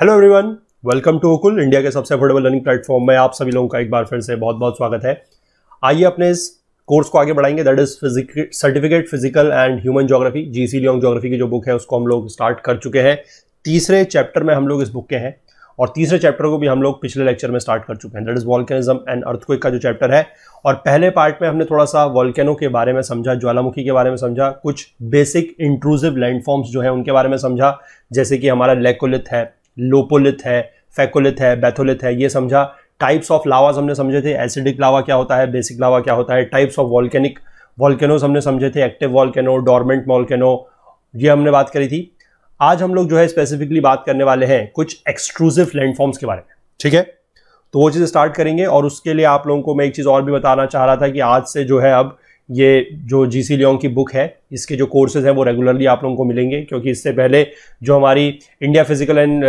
Hello everyone welcome to ओकुल India के सबसे अफोर्डेबल लर्निंग प्लेटफॉर्म में आप सभी लोगों का एक बार फिर से बहुत बहुत स्वागत है आइए अपने इस कोर्स को आगे बढ़ाएंगे that is physic certificate physical and human geography G C Leong geography की जो बुक है उसको हम लोग स्टार्ट कर चुके हैं तीसरे चैप्टर में हम लोग इस बुक के हैं और तीसरे चैप्टर को भी हम लोग पिछले लेक्चर में स्टार्ट कर चुके हैं that is volcanism and earthquake का जो चैप्टर है और पहले पार्ट में हमने थोड़ा सा वॉल्केनो के बारे में समझा ज्वालामुखी के बारे में समझा कुछ बेसिक इंक्लूसिव लैंडफॉर्म्स जो है उनके बारे में समझा जैसे कि हमारा लेकोलिथ है लोपोलिथ है फेकोलिथ है बैथोलिथ है ये समझा टाइप्स ऑफ लावाज हमने समझे थे एसिडिक लावा क्या होता है बेसिक लावा क्या होता है टाइप्स ऑफ वॉल्केनिक वॉल्केनोज हमने समझे थे एक्टिव वॉल्केनो डॉर्मेंट वॉल्केनो ये हमने बात करी थी आज हम लोग जो है स्पेसिफिकली बात करने वाले हैं कुछ एक्सक्लूसिव लैंडफॉर्म्स के बारे में ठीक है तो वो चीज़ स्टार्ट करेंगे और उसके लिए आप लोगों को मैं एक चीज़ और भी बताना चाह रहा था कि आज से जो है अब ये जो जी सी लियोंग की बुक है इसके जो कोर्सेज हैं वो रेगुलरली आप लोगों को मिलेंगे क्योंकि इससे पहले जो हमारी इंडिया फिजिकल एंड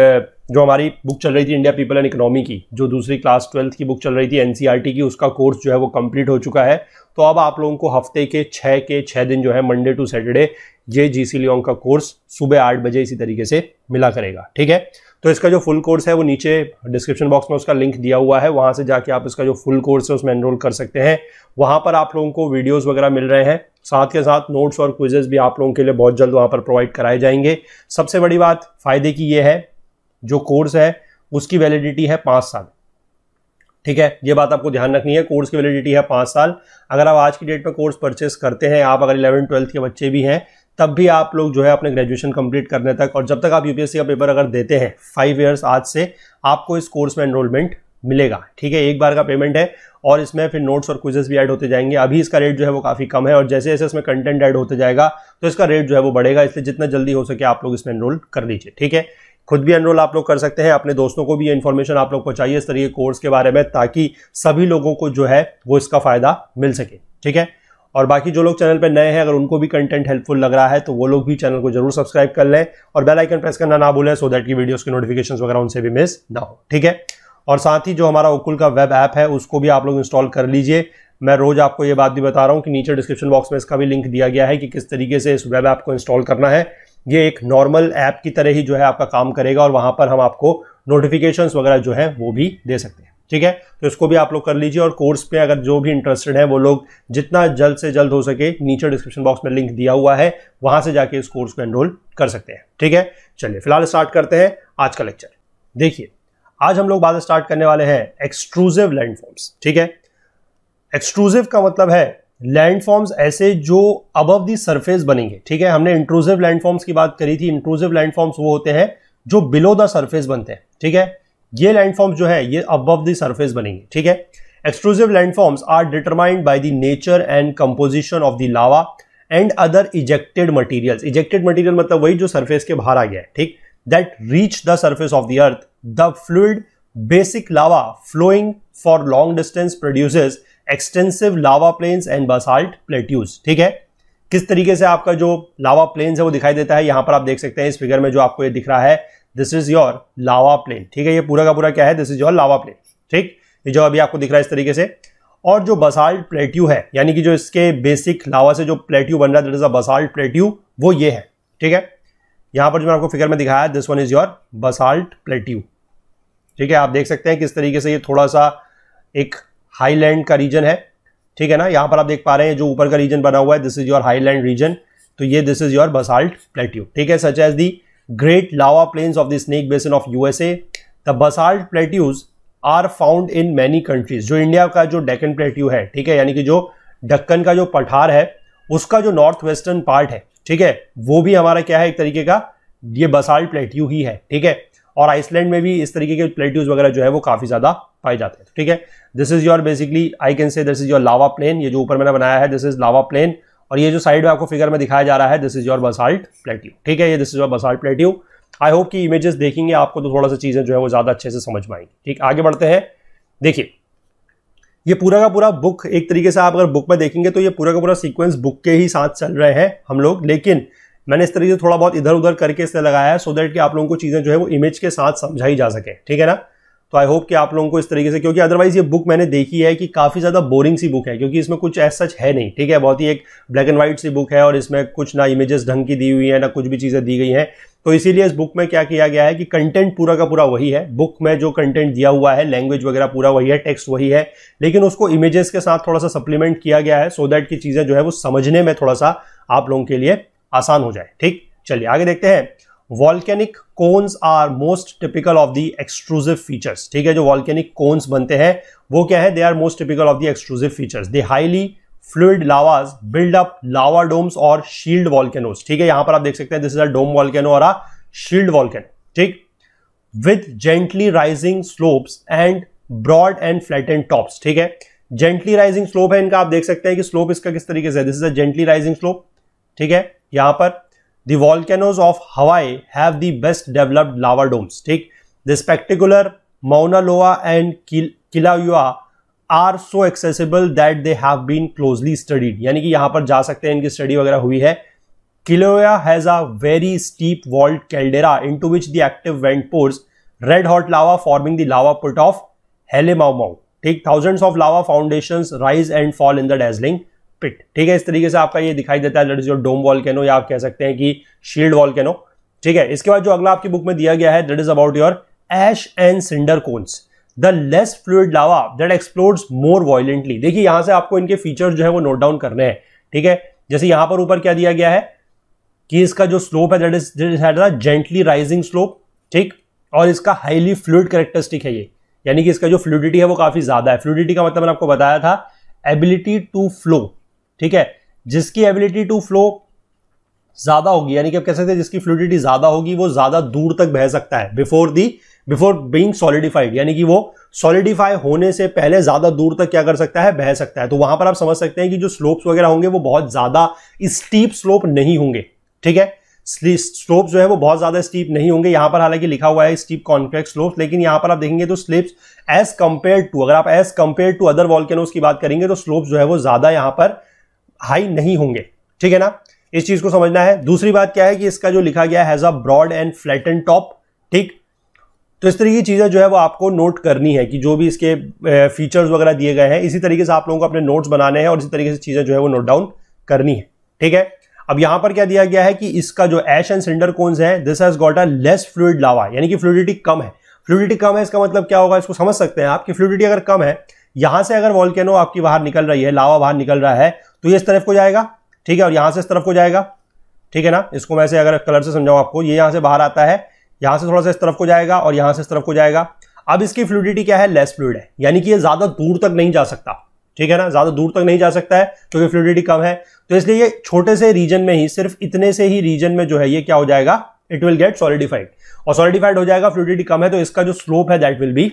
जो हमारी बुक चल रही थी इंडिया पीपल एंड इकोनॉमी की जो दूसरी क्लास ट्वेल्थ की बुक चल रही थी एन e की उसका कोर्स जो है वो कंप्लीट हो चुका है तो अब आप लोगों को हफ्ते के छः के छः दिन जो है मंडे टू सैटरडे ये जी सी लियोंग का कोर्स सुबह आठ बजे इसी तरीके से मिला करेगा ठीक है तो इसका जो फुल कोर्स है वो नीचे डिस्क्रिप्शन बॉक्स में उसका लिंक दिया हुआ है वहाँ से जाके आप इसका जो फुल कोर्स है उसमें एनरोल कर सकते हैं वहाँ पर आप लोगों को वीडियोज़ वगैरह मिल रहे हैं साथ के साथ नोट्स और क्विजेज भी आप लोगों के लिए बहुत जल्द वहाँ पर प्रोवाइड कराए जाएंगे सबसे बड़ी बात फ़ायदे की ये है जो कोर्स है उसकी वैलिडिटी है पाँच साल ठीक है ये बात आपको ध्यान रखनी है कोर्स की वैलिडिटी है पाँच साल अगर आप आज की डेट में कोर्स परचेस करते हैं आप अगर इलेवन ट्वेल्थ के बच्चे भी हैं तब भी आप लोग जो है अपने ग्रेजुएशन कंप्लीट करने तक और जब तक आप यूपीएससी का पेपर अगर देते हैं फाइव ईयर्स आज से आपको इस कोर्स में एनरोलमेंट मिलेगा ठीक है एक बार का पेमेंट है और इसमें फिर नोट्स और क्विजेस भी ऐड होते जाएंगे अभी इसका रेट जो है वो काफ़ी कम है और जैसे जैसे इसमें कंटेंट ऐड होते जाएगा तो इसका रेट जो है वो बढ़ेगा इसलिए जितना जल्दी हो सके आप लोग इसमें एनरोल कर लीजिए ठीक है खुद भी एनरोल आप लोग कर सकते हैं अपने दोस्तों को भी ये इन्फॉर्मेशन आप लोग को चाहिए इस तरीके कोर्स के बारे में ताकि सभी लोगों को जो है वो इसका फ़ायदा मिल सके ठीक है और बाकी जो लोग चैनल पर नए हैं अगर उनको भी कंटेंट हेल्पफुल लग रहा है तो वो लोग भी चैनल को जरूर सब्सक्राइब कर लें और बेल आइकन प्रेस करना ना भूलें सो दैट की वीडियोस की नोटिफिकेशन वगैरह उनसे भी मिस ना हो ठीक है और साथ ही जो हमारा ओकुल का वेब ऐप है उसको भी आप लोग इंस्टॉल कर लीजिए मैं रोज़ आपको ये बात भी बता रहा हूँ कि नीचे डिस्क्रिप्शन बॉक्स में इसका भी लिंक दिया गया है कि किस तरीके से इस वेब ऐप को इंस्टॉल करना है ये एक नॉर्मल ऐप की तरह ही जो है आपका काम करेगा और वहाँ पर हम आपको नोटिफिकेशन वगैरह जो है वो भी दे सकते हैं ठीक है तो इसको भी आप लोग कर लीजिए और कोर्स पे अगर जो भी इंटरेस्टेड है वो लोग जितना जल्द से जल्द हो सके नीचे डिस्क्रिप्शन बॉक्स में लिंक दिया हुआ है वहां से जाके इस कोर्स को एनरोल कर सकते हैं ठीक है चलिए फिलहाल स्टार्ट करते हैं आज का लेक्चर देखिए आज हम लोग बात स्टार्ट करने वाले हैं एक्सक्लूसिव लैंडफॉर्म्स ठीक है एक्सक्लूसिव का मतलब है लैंडफॉर्म्स ऐसे जो अबव दी सरफेस बनेंगे ठीक है हमने इंक्लूसिव लैंडफॉर्म्स की बात करी थी इंक्लूसिव लैंडफॉर्म्स वो होते हैं जो बिलो द सरफेस बनते हैं ठीक है ये लैंडफॉर्म्स जो है ये अबव दी सरफेस बनेंगे ठीक है exclusive landforms are determined by the nature and composition of the lava and other ejected materials ejected material मतलब वही जो सरफेस के बाहर आ गया है ठीक that reach the surface of the earth the fluid basic lava flowing for long distance produces extensive lava plains and basalt plateaus ठीक है किस तरीके से आपका जो लावा प्लेन्स है वो दिखाई देता है यहां पर आप देख सकते हैं इस फिगर में जो आपको ये दिख रहा है this is your lava plain ठीक है ये पूरा का पूरा क्या है this is your lava plain ठीक ये जो अभी आपको दिख रहा है इस तरीके से और जो बसाल्ट प्लेट्यू है यानी कि जो इसके बेसिक लावा से जो प्लेट्यू बन रहा है that is a basalt plateau वो ये है ठीक है यहां पर जो मैं आपको फिगर में दिखाया है this one is your basalt plateau ठीक है आप देख सकते हैं किस तरीके से ये थोड़ा सा एक हाईलैंड का रीजन है ठीक है ना यहाँ पर आप देख पा रहे हैं जो ऊपर का रीजन बना हुआ है this is your highland region तो ये this is your basalt plateau ठीक है such as the plains of the snake basin of U S A the basalt plateaus are found in many countries जो India का जो Deccan plateau है ठीक है यानी कि जो डक्कन का जो पठार है उसका जो नॉर्थ वेस्टर्न पार्ट है ठीक है वो भी हमारा क्या है एक तरीके का ये बसाल्ट प्लेट्यू ही है ठीक है और आइसलैंड में भी इस तरीके के प्लेट्यूज वगैरह जो है वो काफ़ी ज़्यादा पाए जाते हैं ठीक है this is your basically I can say this is your lava plain ये जो ऊपर मैंने बनाया है दिस इज लावा प्लेन और ये जो साइड में आपको फिगर में दिखाया जा रहा है this is your basalt plateau ठीक है ये this is your basalt plateau I hope कि इमेजेस देखेंगे आपको तो थोड़ा सा चीज़ें जो है वो ज़्यादा अच्छे से समझ में आएंगी ठीक आगे बढ़ते हैं देखिए ये पूरा का पूरा बुक एक तरीके से आप अगर बुक में देखेंगे तो ये पूरा का पूरा सीक्वेंस बुक के ही साथ चल रहे हैं हम लोग लेकिन मैंने इस तरीके से थोड़ा बहुत इधर उधर करके इसे लगाया है सो so दैट कि आप लोगों को चीज़ें जो है वो इमेज के साथ समझाई जा सके ठीक है ना तो आई होप कि आप लोगों को इस तरीके से क्योंकि अदरवाइज ये बुक मैंने देखी है कि काफ़ी ज़्यादा बोरिंग सी बुक है क्योंकि इसमें कुछ ऐसा सच है नहीं ठीक है बहुत ही एक ब्लैक एंड वाइट सी बुक है और इसमें कुछ ना इमेजेस ढंग की दी हुई है ना कुछ भी चीज़ें दी गई हैं तो इसीलिए इस बुक में क्या किया गया है कि कंटेंट पूरा का पूरा वही है बुक में जो कंटेंट दिया हुआ है लैंग्वेज वगैरह पूरा वही है टेक्स्ट वही है लेकिन उसको इमेजेस के साथ थोड़ा सा सप्लीमेंट किया गया है सो दैट की चीज़ें जो है वो समझने में थोड़ा सा आप लोगों के लिए आसान हो जाए ठीक चलिए आगे देखते हैं volcanic cones are most typical of the exclusive features ठीक है जो वॉल्केनिक कोन्स बनते हैं वो क्या है they are most typical of the exclusive features they highly fluid lavas build up lava domes और शील्ड वॉल्केनोज ठीक है यहां पर आप देख सकते हैं this is a dome volcano और अ शील्ड वॉल्केनो ठीक with gently rising slopes and broad and flat end tops ठीक है जेंटली राइजिंग स्लोप है इनका आप देख सकते हैं कि स्लोप इसका किस तरीके से this is a gently rising slope ठीक है यहाँ पर the volcanoes of Hawaii have the best developed lava domes ठीक the spectacular Mauna Loa and Kilauea are so accessible that they have been closely studied यानी कि यहाँ पर जा सकते हैं इनकी स्टडी वगैरह हुई है Kilauea has a very steep walled caldera into which the active vent pours red hot lava forming the lava pit of Halemaumau ठीक thousands of lava foundation rise and fall in the dazzling pit ठीक है इस तरीके से आपका ये दिखाई देता है योर डोम वॉल कैनो या आप कह सकते हैं कि शील्ड वॉल कैनो ठीक है इसके बाद जो अगला आपकी बुक में दिया गया है that is about your ash and cinder cones the less fluid lava that explores more violently देखिए यहां से आपको इनके फीचर्स जो है वो नोट डाउन करने हैं ठीक है जैसे यहां पर ऊपर क्या दिया गया है कि इसका जो स्लोप है that is that is gently rising slope ठीक और इसका हाईली फ्लूड करेक्टरिस्टिक है ये यानी कि इसका जो फ्लूडिटी है वो काफी ज्यादा है फ्लूडिटी का मतलब मैंने आपको बताया था एबिलिटी टू फ्लो ठीक है जिसकी एबिलिटी टू फ्लो ज्यादा होगी यानी कि आप कह सकते हैं जिसकी फ्लूडिटी ज्यादा होगी वो ज्यादा दूर तक बह सकता है before the before being solidified यानी कि वो सॉलिडिफाई होने से पहले ज्यादा दूर तक क्या कर सकता है बह सकता है तो वहां पर आप समझ सकते हैं कि जो स्लोप्स वगैरह होंगे वो बहुत ज्यादा स्टीप स्लोप नहीं होंगे ठीक है स्लोप जो है वो बहुत ज्यादा स्टीप नहीं होंगे यहां पर हालांकि लिखा हुआ है स्टीप कॉन्फ्लेक्स स्लोप लेकिन यहां पर आप देखेंगे तो स्लिप्स एज कंपेयर टू अगर आप as compare to other volcanoes की बात करेंगे तो स्लोप जो है वो ज्यादा यहां पर हाई नहीं होंगे ठीक है ना इस चीज को समझना है दूसरी बात क्या है कि इसका जो लिखा गया has a broad and flat end top ठीक तो इस तरीके की चीज़ें जो है वो आपको नोट करनी है कि जो भी इसके फीचर्स वगैरह दिए गए हैं इसी तरीके से आप लोगों को अपने नोट्स बनाने हैं और इसी तरीके से चीज़ें जो है वो नोट डाउन करनी है ठीक है अब यहां पर क्या दिया गया है कि इसका जो एश एंड सिलेंडर कोन्स है this has got a less fluid lava यानी कि फ्लूडिटी कम है फ्लूडिटी कम है इसका मतलब क्या होगा इसको समझ सकते हैं आपकी फ्लूडिटी अगर कम है यहां से अगर वॉल्केनो आपकी बाहर निकल रही है लावा बाहर निकल रहा है तो ये इस तरफ को जाएगा ठीक है और यहाँ से इस तरफ को जाएगा ठीक है ना इसको मैं ऐसे अगर कलर से समझाऊँ आपको ये यहाँ से बाहर आता है यहाँ से थोड़ा सा इस तरफ को जाएगा और यहाँ से इस तरफ को जाएगा अब इसकी फ्लूडिटी क्या है लेस फ्लूड है यानी कि ये ज़्यादा दूर तक नहीं जा सकता ठीक है ना ज़्यादा दूर तक नहीं जा सकता है क्योंकि फ्लूडिटी कम है तो इसलिए ये छोटे से रीजन में ही सिर्फ इतने से ही रीजन में जो है ये क्या हो जाएगा इट विल गेट सॉलिडिफाइड और सॉलिडिफाइड हो जाएगा फ्लूडिटी कम है तो इसका जो स्लोप है दैट विल बी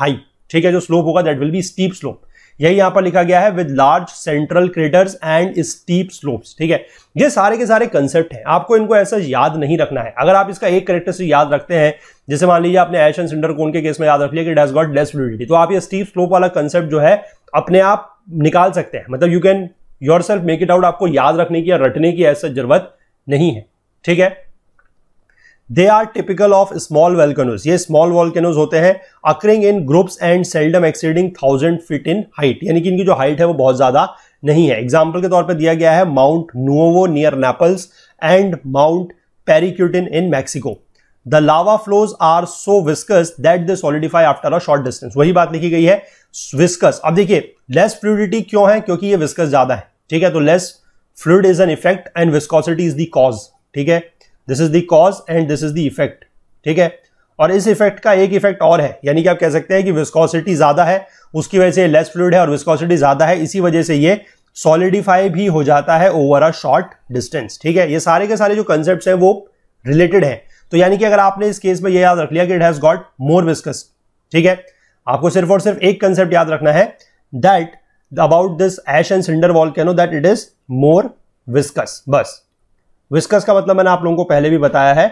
हाई ठीक है जो स्लोप होगा that will be steep slope यही यहां पर लिखा गया है with large central craters and steep slopes ठीक है ये सारे के सारे कंसेप्ट हैं आपको इनको ऐसा याद नहीं रखना है अगर आप इसका एक करेक्टर से याद रखते हैं जैसे मान लीजिए आपने एशन सिंडर कोन के केस में याद रख लिया कि डेज गॉट लेस फ्लूडिटी तो आप ये स्टीप स्लोप वाला कंसेप्ट जो है अपने आप निकाल सकते हैं मतलब you can your self make it out आपको याद रखने की या रटने की ऐसा जरूरत नहीं है ठीक है they are typical of small volcanoes ये स्मॉल वॉल्केनोज होते हैं occurring in groups and seldom exceeding thousand feet in height यानी कि इनकी जो हाइट है वो बहुत ज्यादा नहीं है एग्जाम्पल के तौर पर दिया गया है Mount Nuovo near Naples and Mount Paricutin in Mexico the lava flows are so viscous that they solidify after a short distance वही बात लिखी गई है विस्कस अब देखिए लेस फ्लूडिटी क्यों है क्योंकि ये विस्कस ज्यादा है ठीक है तो less fluid is an effect and viscosity is the cause ठीक है this is the cause and this is the effect ठीक है और इस इफेक्ट का एक इफेक्ट और है यानी कि आप कह सकते हैं कि विस्कोसिटी ज्यादा है उसकी वजह से लेस फ्लूड है और विस्कोसिटी ज्यादा है इसी वजह से ये सॉलिडिफाई भी हो जाता है ओवर अ शॉर्ट डिस्टेंस ठीक है ये सारे के सारे जो कंसेप्ट हैं वो रिलेटेड हैं तो यानी कि अगर आपने इस केस में ये याद रख लिया कि it has got more viscous ठीक है आपको सिर्फ और सिर्फ एक कंसेप्ट याद रखना है that about this ash and cinder volcano that it is more viscous बस विस्कस का मतलब मैंने आप लोगों को पहले भी बताया है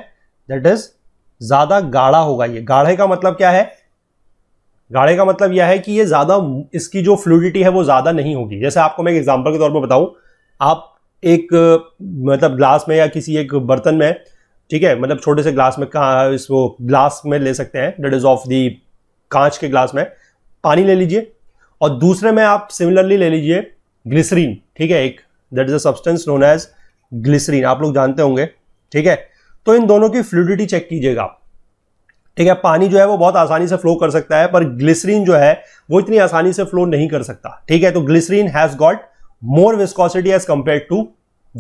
दैट इज ज्यादा गाढ़ा होगा ये गाढ़े का मतलब क्या है गाढ़े का मतलब यह है कि ये ज्यादा इसकी जो फ्लूडिटी है वो ज्यादा नहीं होगी जैसे आपको मैं एक एग्जाम्पल के तौर पर बताऊं आप एक मतलब ग्लास में या किसी एक बर्तन में ठीक है मतलब छोटे से ग्लास में कहा इस वो ग्लास में ले सकते हैं डेट इज ऑफ दी कांच के ग्लास में पानी ले लीजिए और दूसरे में आप सिमिलरली ले लीजिए ग्लिसरीन ठीक है एक that is a substance known as glycerine आप लोग जानते होंगे ठीक है तो इन दोनों की फ्लूडिटी चेक कीजिएगा आप ठीक है पानी जो है वो बहुत आसानी से फ्लो कर सकता है पर ग्लिसरीन जो है वो इतनी आसानी से फ्लो नहीं कर सकता ठीक है तो glycerine has got more viscosity as compare to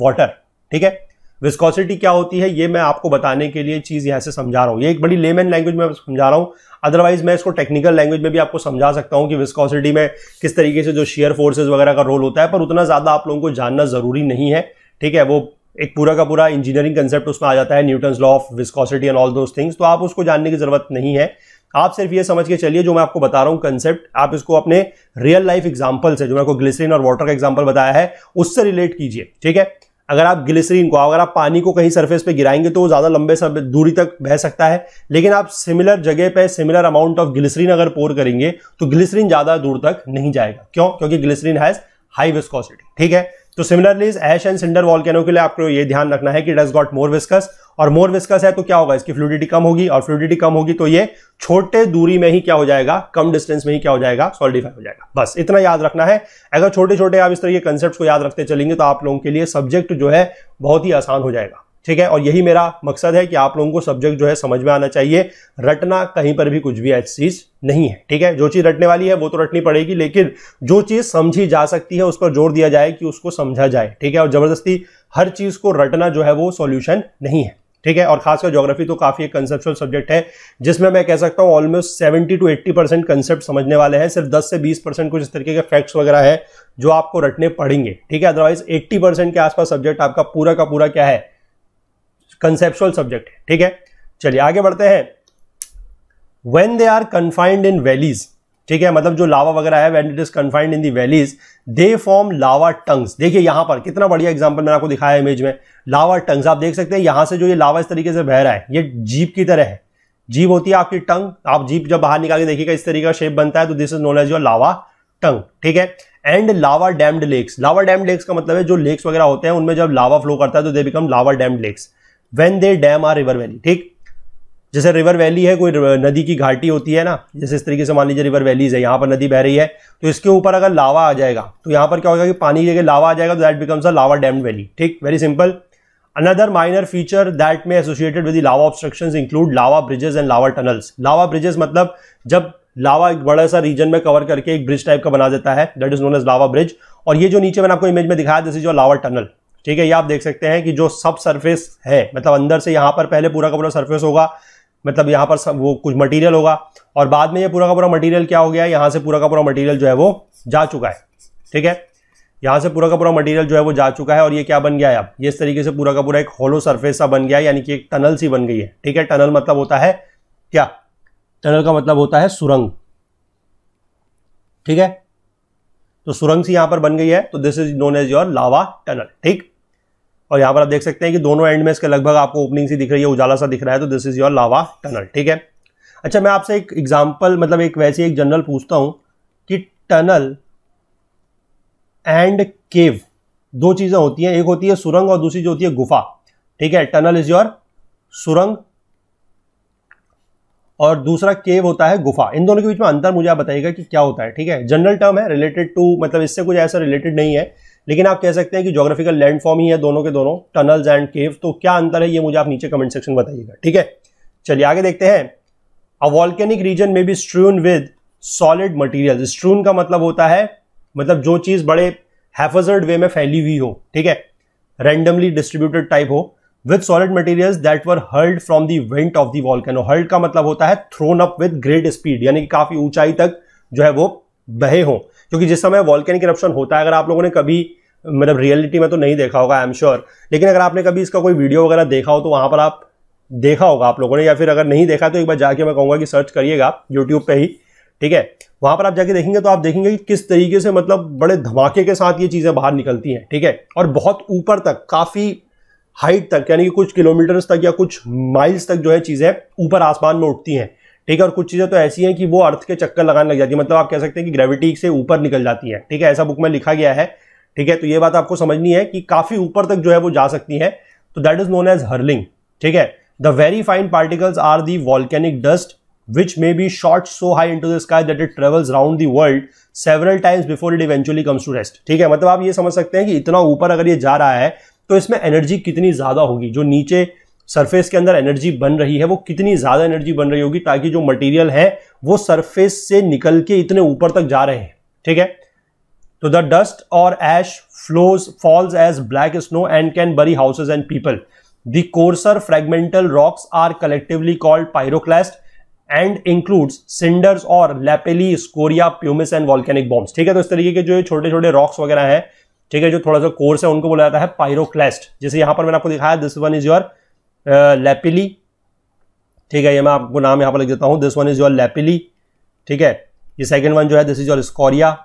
water ठीक है विस्कॉसिटी क्या होती है ये मैं आपको बताने के लिए चीज़ यहां से समझा रहा हूँ ये एक बड़ी लेमन लैंग्वेज में समझा रहा हूँ अदरवाइज मैं इसको टेक्निकल लैंग्वेज में भी आपको समझा सकता हूं कि विस्कॉसिटी में किस तरीके से जो शेयर फोर्सेज वगैरह का रोल होता है पर उतना ज़्यादा आप लोगों को जानना ज़रूरी नहीं है ठीक है वो एक पूरा का पूरा इंजीनियरिंग कंसेप्ट उसमें आ जाता है Newton law of viscosity and all those things तो आप उसको जानने की जरूरत नहीं है आप सिर्फ ये समझ के चलिए जो मैं आपको बता रहा हूँ कंसेप्ट आप इसको अपने रियल लाइफ एग्जाम्पल से जो मैं आपको ग्लिसरीन और वाटर का एग्जाम्पल बताया है उससे रिलेट कीजिए ठीक है अगर आप ग्लिसरीन को अगर आप पानी को कहीं सरफेस पे गिराएंगे तो वो ज़्यादा लंबे सब दूरी तक बह सकता है लेकिन आप सिमिलर जगह पे सिमिलर अमाउंट ऑफ ग्लिसरीन अगर पोर करेंगे तो ग्लिसरीन ज़्यादा दूर तक नहीं जाएगा क्यों क्योंकि ग्लिसरीन हैज़ हाई विस्कोसिटी ठीक है तो similarly ash and cinder volcano के लिए आपको ये ध्यान रखना है कि डज गॉट मोर विस्कस और मोर विस्कस है तो क्या होगा इसकी फ्लूडिटी कम होगी और फ्लूडिटी कम होगी तो ये छोटे दूरी में ही क्या हो जाएगा कम डिस्टेंस में ही क्या हो जाएगा सॉलिडिफाई हो जाएगा बस इतना याद रखना है अगर छोटे छोटे आप इस तरह के कंसेप्ट को याद रखते चलेंगे तो आप लोगों के लिए सब्जेक्ट जो है बहुत ही आसान हो जाएगा ठीक है और यही मेरा मकसद है कि आप लोगों को सब्जेक्ट जो है समझ में आना चाहिए रटना कहीं पर भी कुछ भी ऐसी चीज नहीं है ठीक है जो चीज रटने वाली है वो तो रटनी पड़ेगी लेकिन जो चीज समझी जा सकती है उस पर जोर दिया जाए कि उसको समझा जाए ठीक है और जबरदस्ती हर चीज को रटना जो है वो सोल्यूशन नहीं है ठीक है और खासकर ज्योग्राफी तो काफी एक कंसेप्चुअल सब्जेक्ट है जिसमें मैं कह सकता हूं almost seventy to eighty percent concept समझने वाले हैं सिर्फ दस से बीस परसेंट कुछ इस तरीके के फैक्ट्स वगैरह है जो आपको रटने पड़ेंगे ठीक है अदरवाइज एट्टी परसेंट के आसपास सब्जेक्ट आपका पूरा का पूरा क्या है कंसेप्शुअल सब्जेक्ट है ठीक है चलिए आगे बढ़ते हैं when they are confined in valleys ठीक है मतलब जो लावा वगैरह है when it is confined in the valleys they form lava tongues देखिए यहां पर कितना बढ़िया एग्जाम्पल मैंने आपको दिखाया इमेज में लावा टंग्स आप देख सकते हैं यहां से जो ये लावा इस तरीके से बह रहा है ये जीप की तरह है जीप होती है आपकी टंग आप जीप जब बाहर निकाल के देखिएगा इस तरीके का शेप बनता है तो this is known as your lava tongue ठीक है and lava dammed lakes lava dammed lakes का मतलब है जो लेक्स वगैरह होते हैं उनमें जब लावा फ्लो करता है तो they become lava dammed lakes when they dam are river valley ठीक जैसे रिवर वैली है कोई नदी की घाटी होती है ना जैसे इस तरीके से मान लीजिए रिवर वैलीज है यहाँ पर नदी बह रही है तो इसके ऊपर अगर लावा आ जाएगा तो यहाँ पर क्या होगा कि पानी की जगह लावा आ जाएगा तो that becomes a lava dam valley ठीक very simple another minor feature that में associated with lava obstruction include lava bridges and lava tunnels lava bridges मतलब जब लावा एक बड़ा सा रीजन में कवर करके एक ब्रिज टाइप का बना देता है that is known as lava bridge और ये जो नीचे मैंने आपको इमेज में दिखाया this is your lava tunnel ठीक है ये आप देख सकते हैं कि जो सब सरफेस है मतलब अंदर से यहाँ पर पहले पूरा का पूरा सरफेस होगा मतलब यहाँ पर सब वो कुछ मटेरियल होगा और बाद में ये पूरा का पूरा मटेरियल क्या हो गया यहां यहाँ से पूरा का पूरा मटेरियल जो है वो जा चुका है ठीक है यहाँ से पूरा का पूरा मटेरियल जो है वो जा चुका है और ये क्या बन गया है अब ये इस तरीके से पूरा का पूरा एक होलो सरफेस सा बन गया है यानी कि एक टनल सी बन गई है ठीक है टनल मतलब होता है क्या टनल का मतलब होता है सुरंग ठीक है तो सुरंग सी यहां पर बन गई है तो this is known as your lava tunnel ठीक और यहाँ पर आप देख सकते हैं कि दोनों एंड में इसके लगभग आपको ओपनिंग सी दिख रही है उजाला सा दिख रहा है तो this is your lava tunnel ठीक है अच्छा मैं आपसे एक एग्जाम्पल मतलब एक वैसे एक जनरल पूछता हूँ कि टनल एंड केव दो चीज़ें होती हैं एक होती है सुरंग और दूसरी जो होती है गुफा ठीक है टनल इज़ योर सुरंग और दूसरा केव होता है गुफा इन दोनों के बीच में अंतर मुझे आप बताइएगा कि क्या होता है ठीक है जनरल टर्म है रिलेटेड टू मतलब इससे कुछ ऐसा रिलेटेड नहीं है लेकिन आप कह सकते हैं कि जोग्राफिकल लैंडफॉर्म ही है दोनों के दोनों टनल्स एंड केव तो क्या अंतर है ये मुझे आप नीचे कमेंट सेक्शन बताइएगा ठीक है चलिए आगे देखते हैं अ वॉल्केनिक रीजन में be strewn with solid material strewn का मतलब होता है मतलब जो चीज़ बड़े हैफर्ड वे में फैली हुई हो ठीक है रैंडमली डिस्ट्रीब्यूटेड टाइप हो with solid material that were hurled from the vent of the volcano hurled का मतलब होता है thrown up with great speed यानी कि काफी ऊंचाई तक जो है वो बहे हों क्योंकि जिस समय वॉल्केनिक इरप्शन होता है अगर आप लोगों ने कभी मतलब रियलिटी में तो नहीं देखा होगा आई एम श्योर लेकिन अगर आपने कभी इसका कोई वीडियो वगैरह देखा हो तो वहाँ पर आप देखा होगा आप लोगों ने या फिर अगर नहीं देखा तो एक बार जाके मैं कहूँगा कि सर्च करिएगा आप यूट्यूब पर ही ठीक है वहाँ पर आप जाके देखेंगे तो आप देखेंगे कि किस तरीके से मतलब बड़े धमाके के साथ ये चीज़ें बाहर निकलती हैं ठीक है और बहुत ऊपर तक काफ़ी हाइट तक यानी कि कुछ किलोमीटर्स तक या कुछ माइल्स तक जो है चीज़ें ऊपर आसमान में उठती हैं ठीक है और कुछ चीज़ें तो ऐसी हैं कि वो अर्थ के चक्कर लगाने लग जाती है मतलब आप कह सकते हैं कि ग्रेविटी से ऊपर निकल जाती है ठीक है ऐसा बुक में लिखा गया है ठीक है तो ये बात आपको समझनी है कि काफ़ी ऊपर तक जो है वो जा सकती है तो that is known as hurling ठीक है the very fine particles are the volcanic dust which may be shot so high into the sky that it travels round the world several times before it eventually comes to rest ठीक है मतलब आप ये समझ सकते हैं कि इतना ऊपर अगर ये जा रहा है तो इसमें एनर्जी कितनी ज्यादा होगी जो नीचे सरफेस के अंदर एनर्जी बन रही है वो कितनी ज़्यादा एनर्जी बन रही होगी ताकि जो मटेरियल है वो सरफेस से निकल के इतने ऊपर तक जा रहे हैं ठीक है तो द डस्ट और ash flows falls as black snow and can bury houses and people the coarser fragmental rocks are collectively called pyroclast and includes cinders और lapilli scoria pumice and volcanic bombs ठीक है तो इस तरीके के जो छोटे छोटे रॉक्स वगैरह हैं ठीक है जो थोड़ा सा कोर्स है उनको बोला जाता है पायरोक्लास्ट जैसे यहां पर मैंने आपको दिखाया this one is your lapilli ठीक है ये मैं आपको नाम यहाँ पर लिख देता हूँ this one is your lapilli ठीक है ये सेकेंड वन जो है दिस इज योर स्कोरिया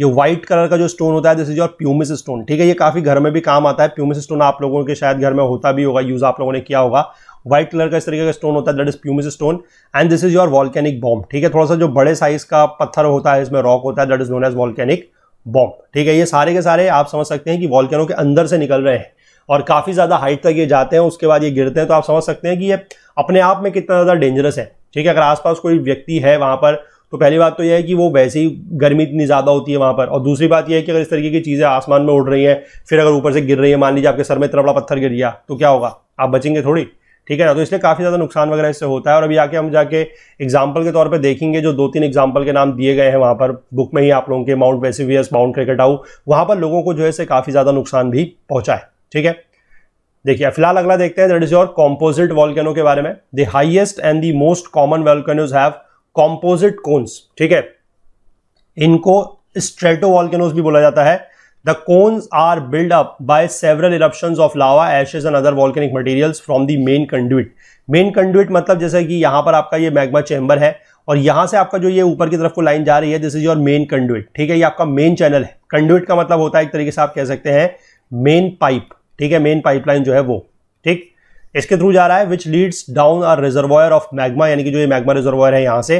ये व्हाइट कलर का जो स्टोन होता है this is your pumice stone ठीक है ये काफ़ी घर में भी काम आता है प्यूमिस स्टोन आप लोगों के शायद घर में होता भी होगा यूज़ आप लोगों ने किया होगा व्हाइट कलर का इस तरीके का स्टोन होता है that is pumice stone and this is your volcanic bomb ठीक है थोड़ा सा जो बड़े साइज का पत्थर होता है इसमें रॉक होता है that is known as volcanic bomb ठीक है ये सारे के सारे आप समझ सकते हैं कि वॉल्केनो के अंदर से निकल रहे हैं और काफ़ी ज़्यादा हाइट तक ये जाते हैं उसके बाद ये गिरते हैं तो आप समझ सकते हैं कि ये अपने आप में कितना ज़्यादा डेंजरस है ठीक है अगर आसपास कोई व्यक्ति है वहाँ पर तो पहली बात तो यह है कि वो वैसे ही गर्मी इतनी ज़्यादा होती है वहाँ पर और दूसरी बात यह है कि अगर इस तरीके की चीज़ें आसमान में उड़ रही हैं फिर अगर ऊपर से गिर रही है मान लीजिए आपके सर में इतना बड़ा पत्थर गिर गया तो क्या होगा आप बचेंगे थोड़ी ठीक है ना तो इसलिए काफ़ी ज़्यादा नुकसान वगैरह इससे होता है और अभी आके हम जाके एग्जाम्पल के तौर पर देखेंगे जो दो तीन एग्जाम्पल के नाम दिए गए हैं वहाँ पर बुक में ही आप लोगों के Mount Vesuvius Mount cricket Krakatoa वहाँ पर लोगों को जो है से काफ़ी ज़्यादा नुकसान भी पहुँचा है ठीक है देखिए फिलहाल अगला देखते हैं that is your composite volcano के बारे में the highest and the most common volcanoes have composite cones ठीक है इनको स्ट्रेटो वॉल्केनोज भी बोला जाता है the cones are build up by several eruption of lava ashes and other volcanic material from the main conduit main conduit मतलब जैसे कि यहां पर आपका ये मैग्मा चैम्बर है और यहां से आपका जो ये ऊपर की तरफ को लाइन जा रही है this is your main conduit ठीक है ये आपका मेन चैनल है कंडुइट का मतलब होता है एक तरीके से आप कह सकते हैं मेन पाइप ठीक है मेन पाइपलाइन जो है वो ठीक इसके थ्रू जा रहा है which leads down a reservoir of magma यानी कि जो ये मैग्मा रिजर्वॉयर है यहाँ से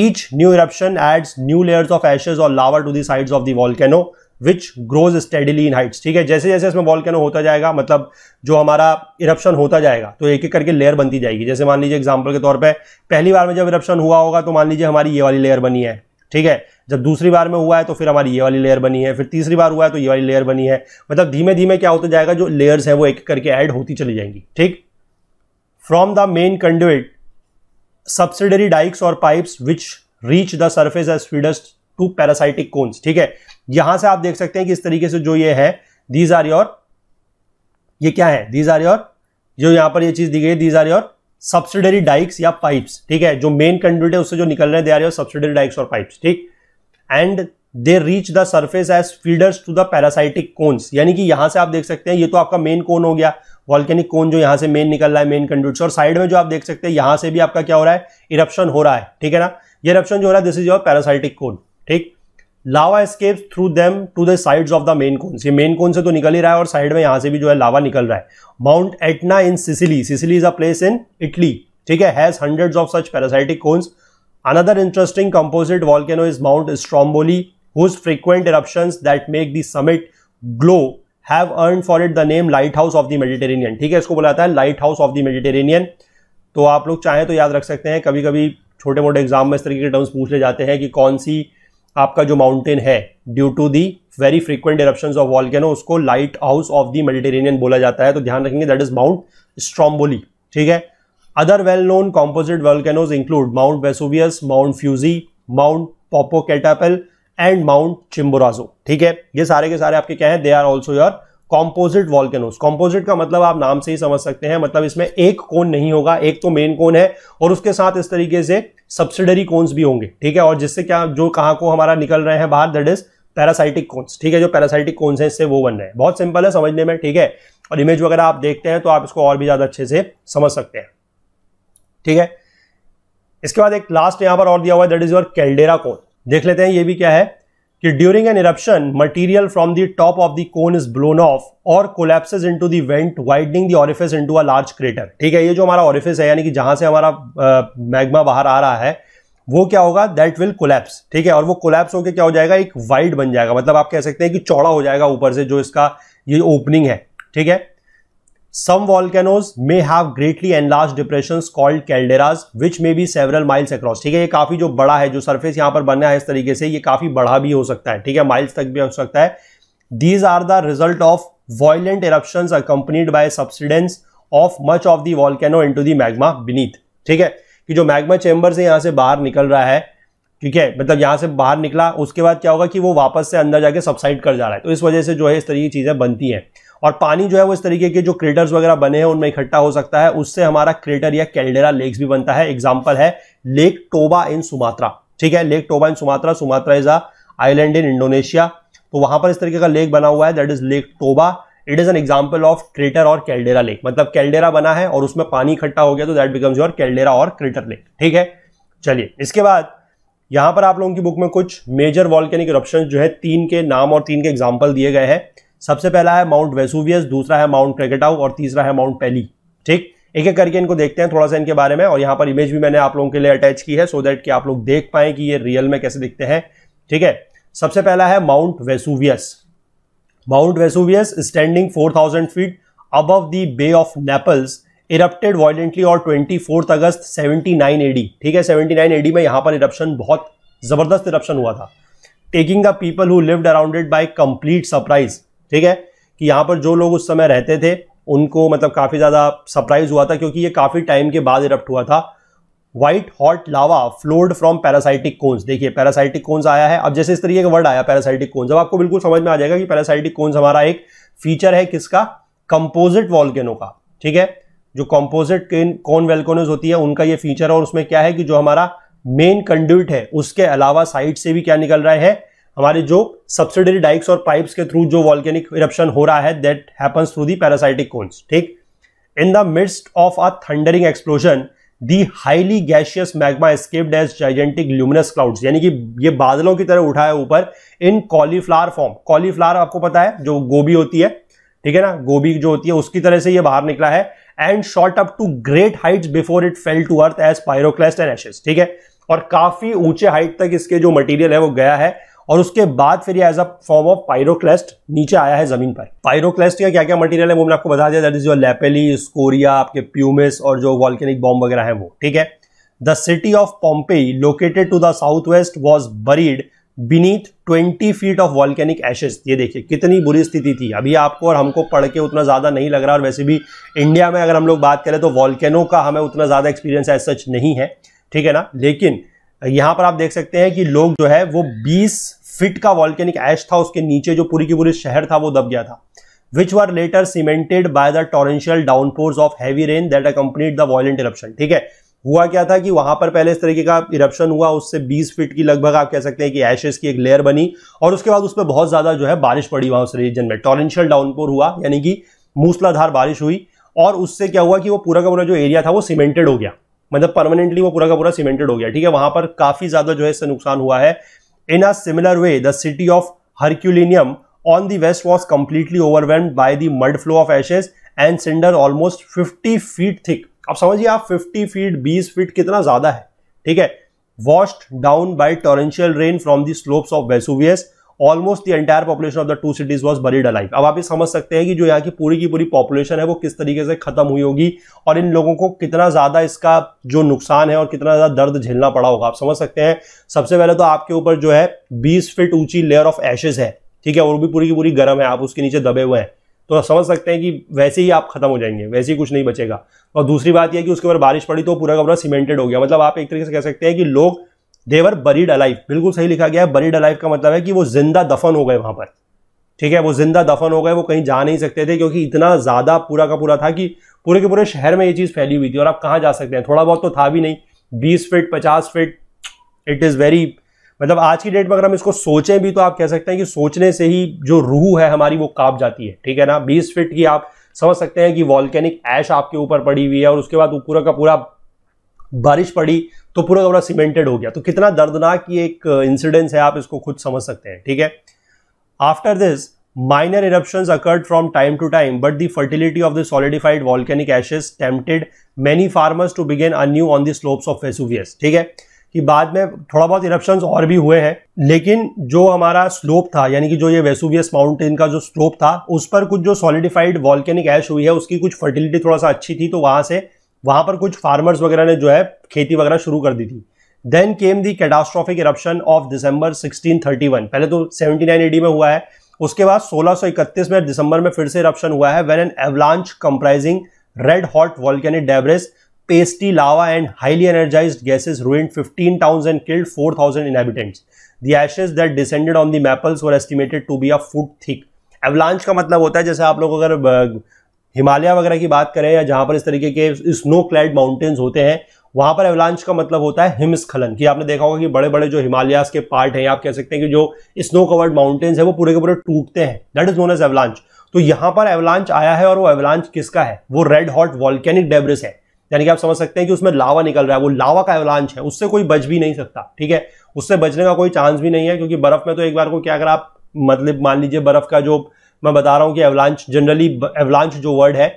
each new eruption adds new layers of ashes और lava to the sides of the volcano which grows steadily in heights ठीक है जैसे जैसे इसमें वॉल्केनो होता जाएगा मतलब जो हमारा इरप्शन होता जाएगा तो एक एक करके लेयर बनती जाएगी जैसे मान लीजिए एग्जाम्पल के तौर पर पहली बार में जब इरप्शन हुआ होगा तो मान लीजिए हमारी ये वाली लेयर बनी है ठीक है जब दूसरी बार में हुआ है तो फिर हमारी ये वाली लेयर बनी है फिर तीसरी बार हुआ है तो ये वाली लेयर बनी है मतलब धीमे धीमे क्या होता जाएगा जो लेयर्स हैं वो एक करके ऐड होती चली जाएंगी ठीक from the main conduit subsidiary dykes और pipes which reach the surface as feeders to parasitic cones ठीक है यहां से आप देख सकते हैं कि इस तरीके से जो ये है दीज आर योर ये क्या है दीज आर योर जो यहां पर ये चीज दी गई है these are your subsidiary dykes या पाइप्स ठीक है जो मेन कंडक्ट है उससे जो निकल रहे हैं they are your subsidiary dykes और पाइप्स ठीक and they reach the surface as feeders to the parasitic cones यानी कि यहां से आप देख सकते हैं ये तो आपका मेन कोन हो गया वॉल्केनिक कोन जो यहां से मेन निकल रहा है मेन कंडक्ट और साइड में जो आप देख सकते हैं यहां से भी आपका क्या हो रहा है इरप्शन हो रहा है ठीक है ना ये इरप्शन जो हो रहा है this is your parasitic cone ठीक lava escapes through them to the sides of the main cones ये मेन कोन से तो निकल ही रहा है और साइड में यहां से भी जो है लावा निकल रहा है Mount Etna in Sicily Sicily is a place in Italy ठीक है has hundreds of such parasitic cones another interesting composite volcano is Mount Stromboli whose frequent eruptions that make the summit glow have earn for it the name light house of the Mediterranean ठीक है इसको बोला जाता है light house of the Mediterranean तो आप लोग चाहें तो याद रख सकते हैं कभी कभी छोटे मोटे एग्जाम में इस तरीके के टर्म्स पूछ ले जाते हैं कि कौन सी आपका जो माउंटेन है due to the very frequent eruption of volcano उसको light house of the Mediterranean बोला जाता है तो ध्यान रखेंगे दैट इज माउंट स्ट्रॉम्बोली ठीक है other well known composite volcanoes include Mount Vesuvius Mount Fuji Mount Popocatepetl and Mount Chimborazo ठीक है ये सारे के सारे आपके क्या है they are also your composite volcanoes composite का मतलब आप नाम से ही समझ सकते हैं मतलब इसमें एक कोन नहीं होगा एक तो मेन कोन है और उसके साथ इस तरीके से सब्सिडरी कोन्स भी होंगे ठीक है और जिससे क्या जो कहाँ को हमारा निकल रहे हैं बाहर दैट इज पैरासाइटिक कोन्स ठीक है जो पैरासाइटिक कोन्स हैं इससे वो बन रहे हैं बहुत सिंपल है समझने में ठीक है और इमेज वगैरह आप देखते हैं तो आप इसको और भी ज़्यादा अच्छे से समझ सकते हैं ठीक है इसके बाद एक लास्ट यहाँ पर और दिया हुआ है that is your caldera cone देख लेते हैं ये भी क्या है कि during an eruption material from the top of the cone is blown off और collapses into the vent widening the orifice into a large crater ठीक है ये जो हमारा ऑरिफिस है यानी कि जहां से हमारा मैग्मा uh, बाहर आ रहा है वो क्या होगा दैट विल कोलेप्स ठीक है और वो कोलेप्स होकर क्या हो जाएगा एक वाइड बन जाएगा मतलब आप कह सकते हैं कि चौड़ा हो जाएगा ऊपर से जो इसका ये ओपनिंग है ठीक है Some volcanoes may have greatly enlarged depressions called calderas, which may be several miles across. ठीक है ये काफी जो बड़ा है जो सर्फेस यहां पर बनना है इस तरीके से ये काफी बड़ा भी हो सकता है ठीक है माइल्स तक भी हो सकता है these are the result of violent eruptions by subsidence of much of the volcano into the magma beneath ठीक है कि जो मैग्मा चेंबर से यहाँ से बाहर निकल रहा है ठीक है मतलब यहाँ से बाहर निकला उसके बाद क्या होगा कि वो वापस से अंदर जाके सबसाइड कर जा रहा है तो इस वजह से जो है इस तरीके की चीज़ें बनती हैं और पानी जो है वो इस तरीके के जो क्रेटर्स वगैरह बने हैं उनमें इकट्ठा हो सकता है उससे हमारा क्रेटर या कैल्डेरा लेक्स भी बनता है एग्जाम्पल है लेक टोबा इन सुमात्रा ठीक है Lake Toba in Sumatra Sumatra is an island in Indonesia तो वहां पर इस तरीके का लेक बना हुआ है that is Lake Toba it is an example of crater और कैल्डेरा लेक मतलब कैल्डेरा बना है और उसमें पानी इकट्ठा हो गया तो दैट बिकम्स योर कैल्डेरा और क्रेटर लेक ठीक है चलिए इसके बाद यहां पर आप लोगों की बुक में कुछ मेजर वॉल्केनिक इरप्शन जो है तीन के नाम और तीन के एग्जाम्पल दिए गए हैं सबसे पहला है माउंट वेसुवियस दूसरा है माउंट क्रेगेटाउ और तीसरा है माउंट पेली ठीक एक एक करके इनको देखते हैं थोड़ा सा इनके बारे में और यहाँ पर इमेज भी मैंने आप लोगों के लिए अटैच की है सो दैट कि आप लोग देख पाए कि ये रियल में कैसे दिखते हैं ठीक है सबसे पहला है Mount Vesuvius Mount Vesuvius standing 4000 feet above the bay of Naples erupted violently और ट्वेंटी अगस्त 79 एडी ठीक है 79 एडी में यहाँ पर इरप्शन बहुत ज़बरदस्त इरप्शन हुआ था taking the people who lived around it by complete surprise ठीक है कि यहाँ पर जो लोग उस समय रहते थे उनको मतलब काफ़ी ज़्यादा सरप्राइज हुआ था क्योंकि ये काफ़ी टाइम के बाद इरप्ट हुआ था white hot lava flowed from parasitic cones देखिए पैरासाइटिक कोन्स आया है अब जैसे इस तरीके का वर्ड आया पैरासाइटिक कोन्स अब आपको बिल्कुल समझ में आ जाएगा कि पैरासाइटिक कोन्स हमारा एक फीचर है किसका कंपोजिट वॉल्केनो का ठीक है जो कंपोजिट कौन वेलकोनोज होती है उनका ये फीचर है और उसमें क्या है कि जो हमारा मेन कंड्यूट है उसके अलावा साइड से भी क्या निकल रहा है हमारे जो सब्सिडरी डाइक्स और पाइप्स के थ्रू जो वॉल्केनिक इरप्शन हो रहा है that happens through the parasitic cones ठीक in the midst of a thundering explosion the highly gaseous magma escaped as gigantic luminous clouds यानी कि ये बादलों की तरह उठा है ऊपर इन कॉलीफ्लावर फॉर्म कॉलीफ्लावर आपको पता है जो गोभी होती है ठीक है ना गोभी जो होती है उसकी तरह से ये बाहर निकला है and shot up to great heights before it fell to earth as pyroclast and ashes ठीक है और काफी ऊंचे हाइट तक इसके जो मटेरियल है वो गया है और उसके बाद फिर as a form of pyroclast नीचे आया है जमीन पर पायरोक्लेस्ट का क्या क्या मटेरियल है वो मैंने आपको बता दिया that is your lapilli scoria आपके प्यूमिस और जो वॉल्केनिक बॉम्ब वगैरह है वो ठीक है the city of Pompeii located to the south west was buried beneath twenty feet of volcanic ashes ये देखिए कितनी बुरी स्थिति थी अभी आपको और हमको पढ़ के उतना ज़्यादा नहीं लग रहा और वैसे भी इंडिया में अगर हम लोग बात करें तो वॉल्केनो का हमें उतना ज़्यादा एक्सपीरियंस एज सच नहीं है ठीक है ना लेकिन यहाँ पर आप देख सकते हैं कि लोग जो है वो 20 फिट का वॉल्केनिक एश था उसके नीचे जो पूरी की पूरी शहर था वो दब गया था which were later cemented by the torrential downpours of heavy rain that accompanied the violent eruption ठीक है हुआ क्या था कि वहां पर पहले इस तरीके का इरप्शन हुआ उससे 20 फीट की लगभग आप कह सकते हैं कि एशेस की एक लेयर बनी और उसके बाद उस पर बहुत ज्यादा जो है बारिश पड़ी वहां उस रीजन में टोरेंशियल डाउनपोर हुआ यानी कि मूसलाधार बारिश हुई और उससे क्या हुआ कि वो पूरा का पूरा जो एरिया था वो सीमेंटेड हो गया मतलब परमानेंटली वो पूरा का पूरा सीमेंटेड हो गया ठीक है वहां पर काफी ज्यादा जो है इससे नुकसान हुआ है in a similar way the city of Herculaneum on the west was completely overwhelmed by the mud flow of ashes and cinder almost fifty feet thick आप समझिए आप फिफ्टी फीट बीस फीट कितना ज्यादा है ठीक है washed down by torrential rain from the slopes of Vesuvius almost the entire population of the two cities was buried alive अब आप ये समझ सकते हैं कि जो यहाँ की पूरी की पूरी पॉपुलेशन है वो किस तरीके से खत्म हुई होगी और इन लोगों को कितना ज्यादा इसका जो नुकसान है और कितना ज्यादा दर्द झेलना पड़ा होगा आप समझ सकते हैं सबसे पहले तो आपके ऊपर जो है बीस फिट ऊंची लेयर ऑफ एशेज है ठीक है वो भी पूरी की पूरी गर्म है आप उसके नीचे दबे हुए हैं तो समझ सकते हैं कि वैसे ही आप खत्म हो जाएंगे वैसे ही कुछ नहीं बचेगा और दूसरी बात यह कि उसके ऊपर बारिश पड़ी तो पूरा का पूरा सीमेंटेड हो गया मतलब आप एक तरीके से कह सकते हैं कि लोग देवर बरीड अलाइव बिल्कुल सही लिखा गया है बरीड अलाइव का मतलब है कि वो जिंदा दफन हो गए वहां पर ठीक है वो जिंदा दफन हो गए वो कहीं जा नहीं सकते थे क्योंकि इतना ज़्यादा पूरा का पूरा था कि पूरे के पूरे शहर में ये चीज़ फैली हुई थी और आप कहाँ जा सकते हैं थोड़ा बहुत तो था भी नहीं बीस फिट पचास फिट इट इज़ वेरी मतलब आज की डेट में अगर हम इसको सोचें भी तो आप कह सकते हैं कि सोचने से ही जो रूह है हमारी वो काँप जाती है ठीक है ना बीस फिट की आप समझ सकते हैं कि वॉल्केनिक ऐश आपके ऊपर पड़ी हुई है और उसके बाद वो पूरा का पूरा बारिश पड़ी तो पूरा का पूरा सीमेंटेड हो गया तो कितना दर्दनाक ये एक इंसिडेंस uh, है आप इसको खुद समझ सकते हैं ठीक है after this minor eruption occurred from time to time but the fertility of the solidified volcanic ashes tempted many farmers to begin anew on the slopes of Vesuvius ठीक है कि बाद में थोड़ा बहुत इरप्शन और भी हुए हैं लेकिन जो हमारा स्लोप था यानी कि जो ये वेसुवियस माउंटेन का जो स्लोप था उस पर कुछ जो सॉलिडिफाइड वॉल्केनिक ऐश हुई है उसकी कुछ फर्टिलिटी थोड़ा सा अच्छी थी तो वहां से वहां पर कुछ फार्मर्स वगैरह ने जो है खेती वगैरह शुरू कर दी थी then came the catastrophic eruption of December 1631 पहले तो 79 नाइन में हुआ है उसके बाद 1631 में दिसंबर में फिर से इरप्शन हुआ है when an avalanche comprising red hot volcanic debris pasty lava and highly energised gases ruined fifteen town and killed four thousand inhabitants the ashes that descended on the Naples were estimated to be a foot thick avalanche का मतलब होता है जैसे आप लोग अगर हिमालय वगैरह की बात करें या जहां पर इस तरीके के स्नो क्लैड माउंटेन्स होते हैं वहां पर एवलांच का मतलब होता है हिमस्खलन कि आपने देखा होगा कि बड़े बड़े जो हिमालयास के पार्ट हैं आप कह सकते हैं कि जो स्नो कवर्ड माउंटेन्स है वो पूरे के पूरे टूटते हैं that is known as avalanche तो यहां पर एवलांच आया है और वो एवलांच किसका है वो रेड हॉट वॉल्केनिक डेब्रिस है यानी कि आप समझ सकते हैं कि उसमें लावा निकल रहा है वो लावा का एवलांच है उससे कोई बच भी नहीं सकता ठीक है उससे बचने का कोई चांस भी नहीं है क्योंकि बर्फ में तो एक बार को क्या अगर आप मतलब मान लीजिए बर्फ का जो मैं बता रहा हूँ कि एवलांच जनरली एवलांच जो वर्ड है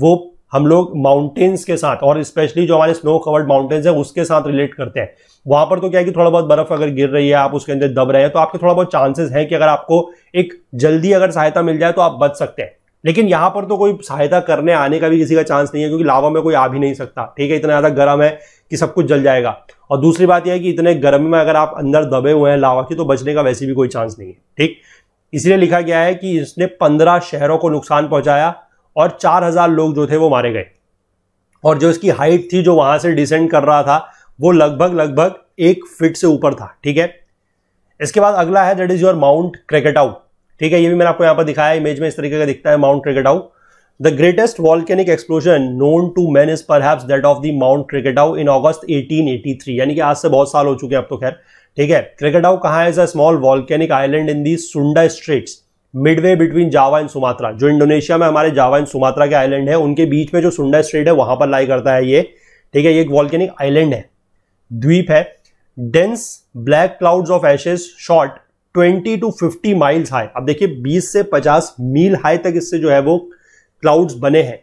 वो हम लोग माउंटेन्स के साथ और स्पेशली जो हमारे स्नो कवर्ड माउंटेन्स है उसके साथ रिलेट करते हैं वहां पर तो क्या है कि थोड़ा बहुत बर्फ अगर गिर रही है आप उसके अंदर दब रहे हैं तो आपके थोड़ा बहुत चांसेस हैं कि अगर आपको एक जल्दी अगर सहायता मिल जाए तो आप बच सकते हैं लेकिन यहां पर तो कोई सहायता करने आने का भी किसी का चांस नहीं है क्योंकि लावा में कोई आ भी नहीं सकता ठीक है इतना ज़्यादा गर्म है कि सब कुछ जल जाएगा और दूसरी बात यह है कि इतने गर्म में अगर आप अंदर दबे हुए हैं लावा की तो बचने का वैसे भी कोई चांस नहीं है ठीक इसलिए लिखा गया है कि इसने पंद्रह शहरों को नुकसान पहुंचाया और चार हजार लोग जो थे वो मारे गए और जो इसकी हाइट थी जो वहां से डिसेंड कर रहा था वो लगभग लगभग एक फिट से ऊपर था ठीक है इसके बाद अगला है that is your Mount Krakatoa ठीक है ये भी मैंने आपको यहां पर दिखाया इमेज में इस तरीके का दिखता है Mount Krakatoa the greatest volcanic explosion known to man is पर that of the Mount Krakatoa in August 1883 यानी कि आज से बहुत साल हो चुके हैं अब तो खैर ठीक है क्रिकेटाउ कहा is a small volcanic island in the Sunda Straits midway between Java and Sumatra जो इंडोनेशिया में हमारे जावा एंड सुमात्रा के आइलैंड है उनके बीच में जो सुंडा स्ट्रेट है वहां पर लाई करता है ये ठीक है ये एक वॉल्केनिक आइलैंड है द्वीप है dense black clouds of ashes shot 20 to 50 miles high अब देखिए 20 से 50 मील हाई तक इससे जो है वो क्लाउड्स बने हैं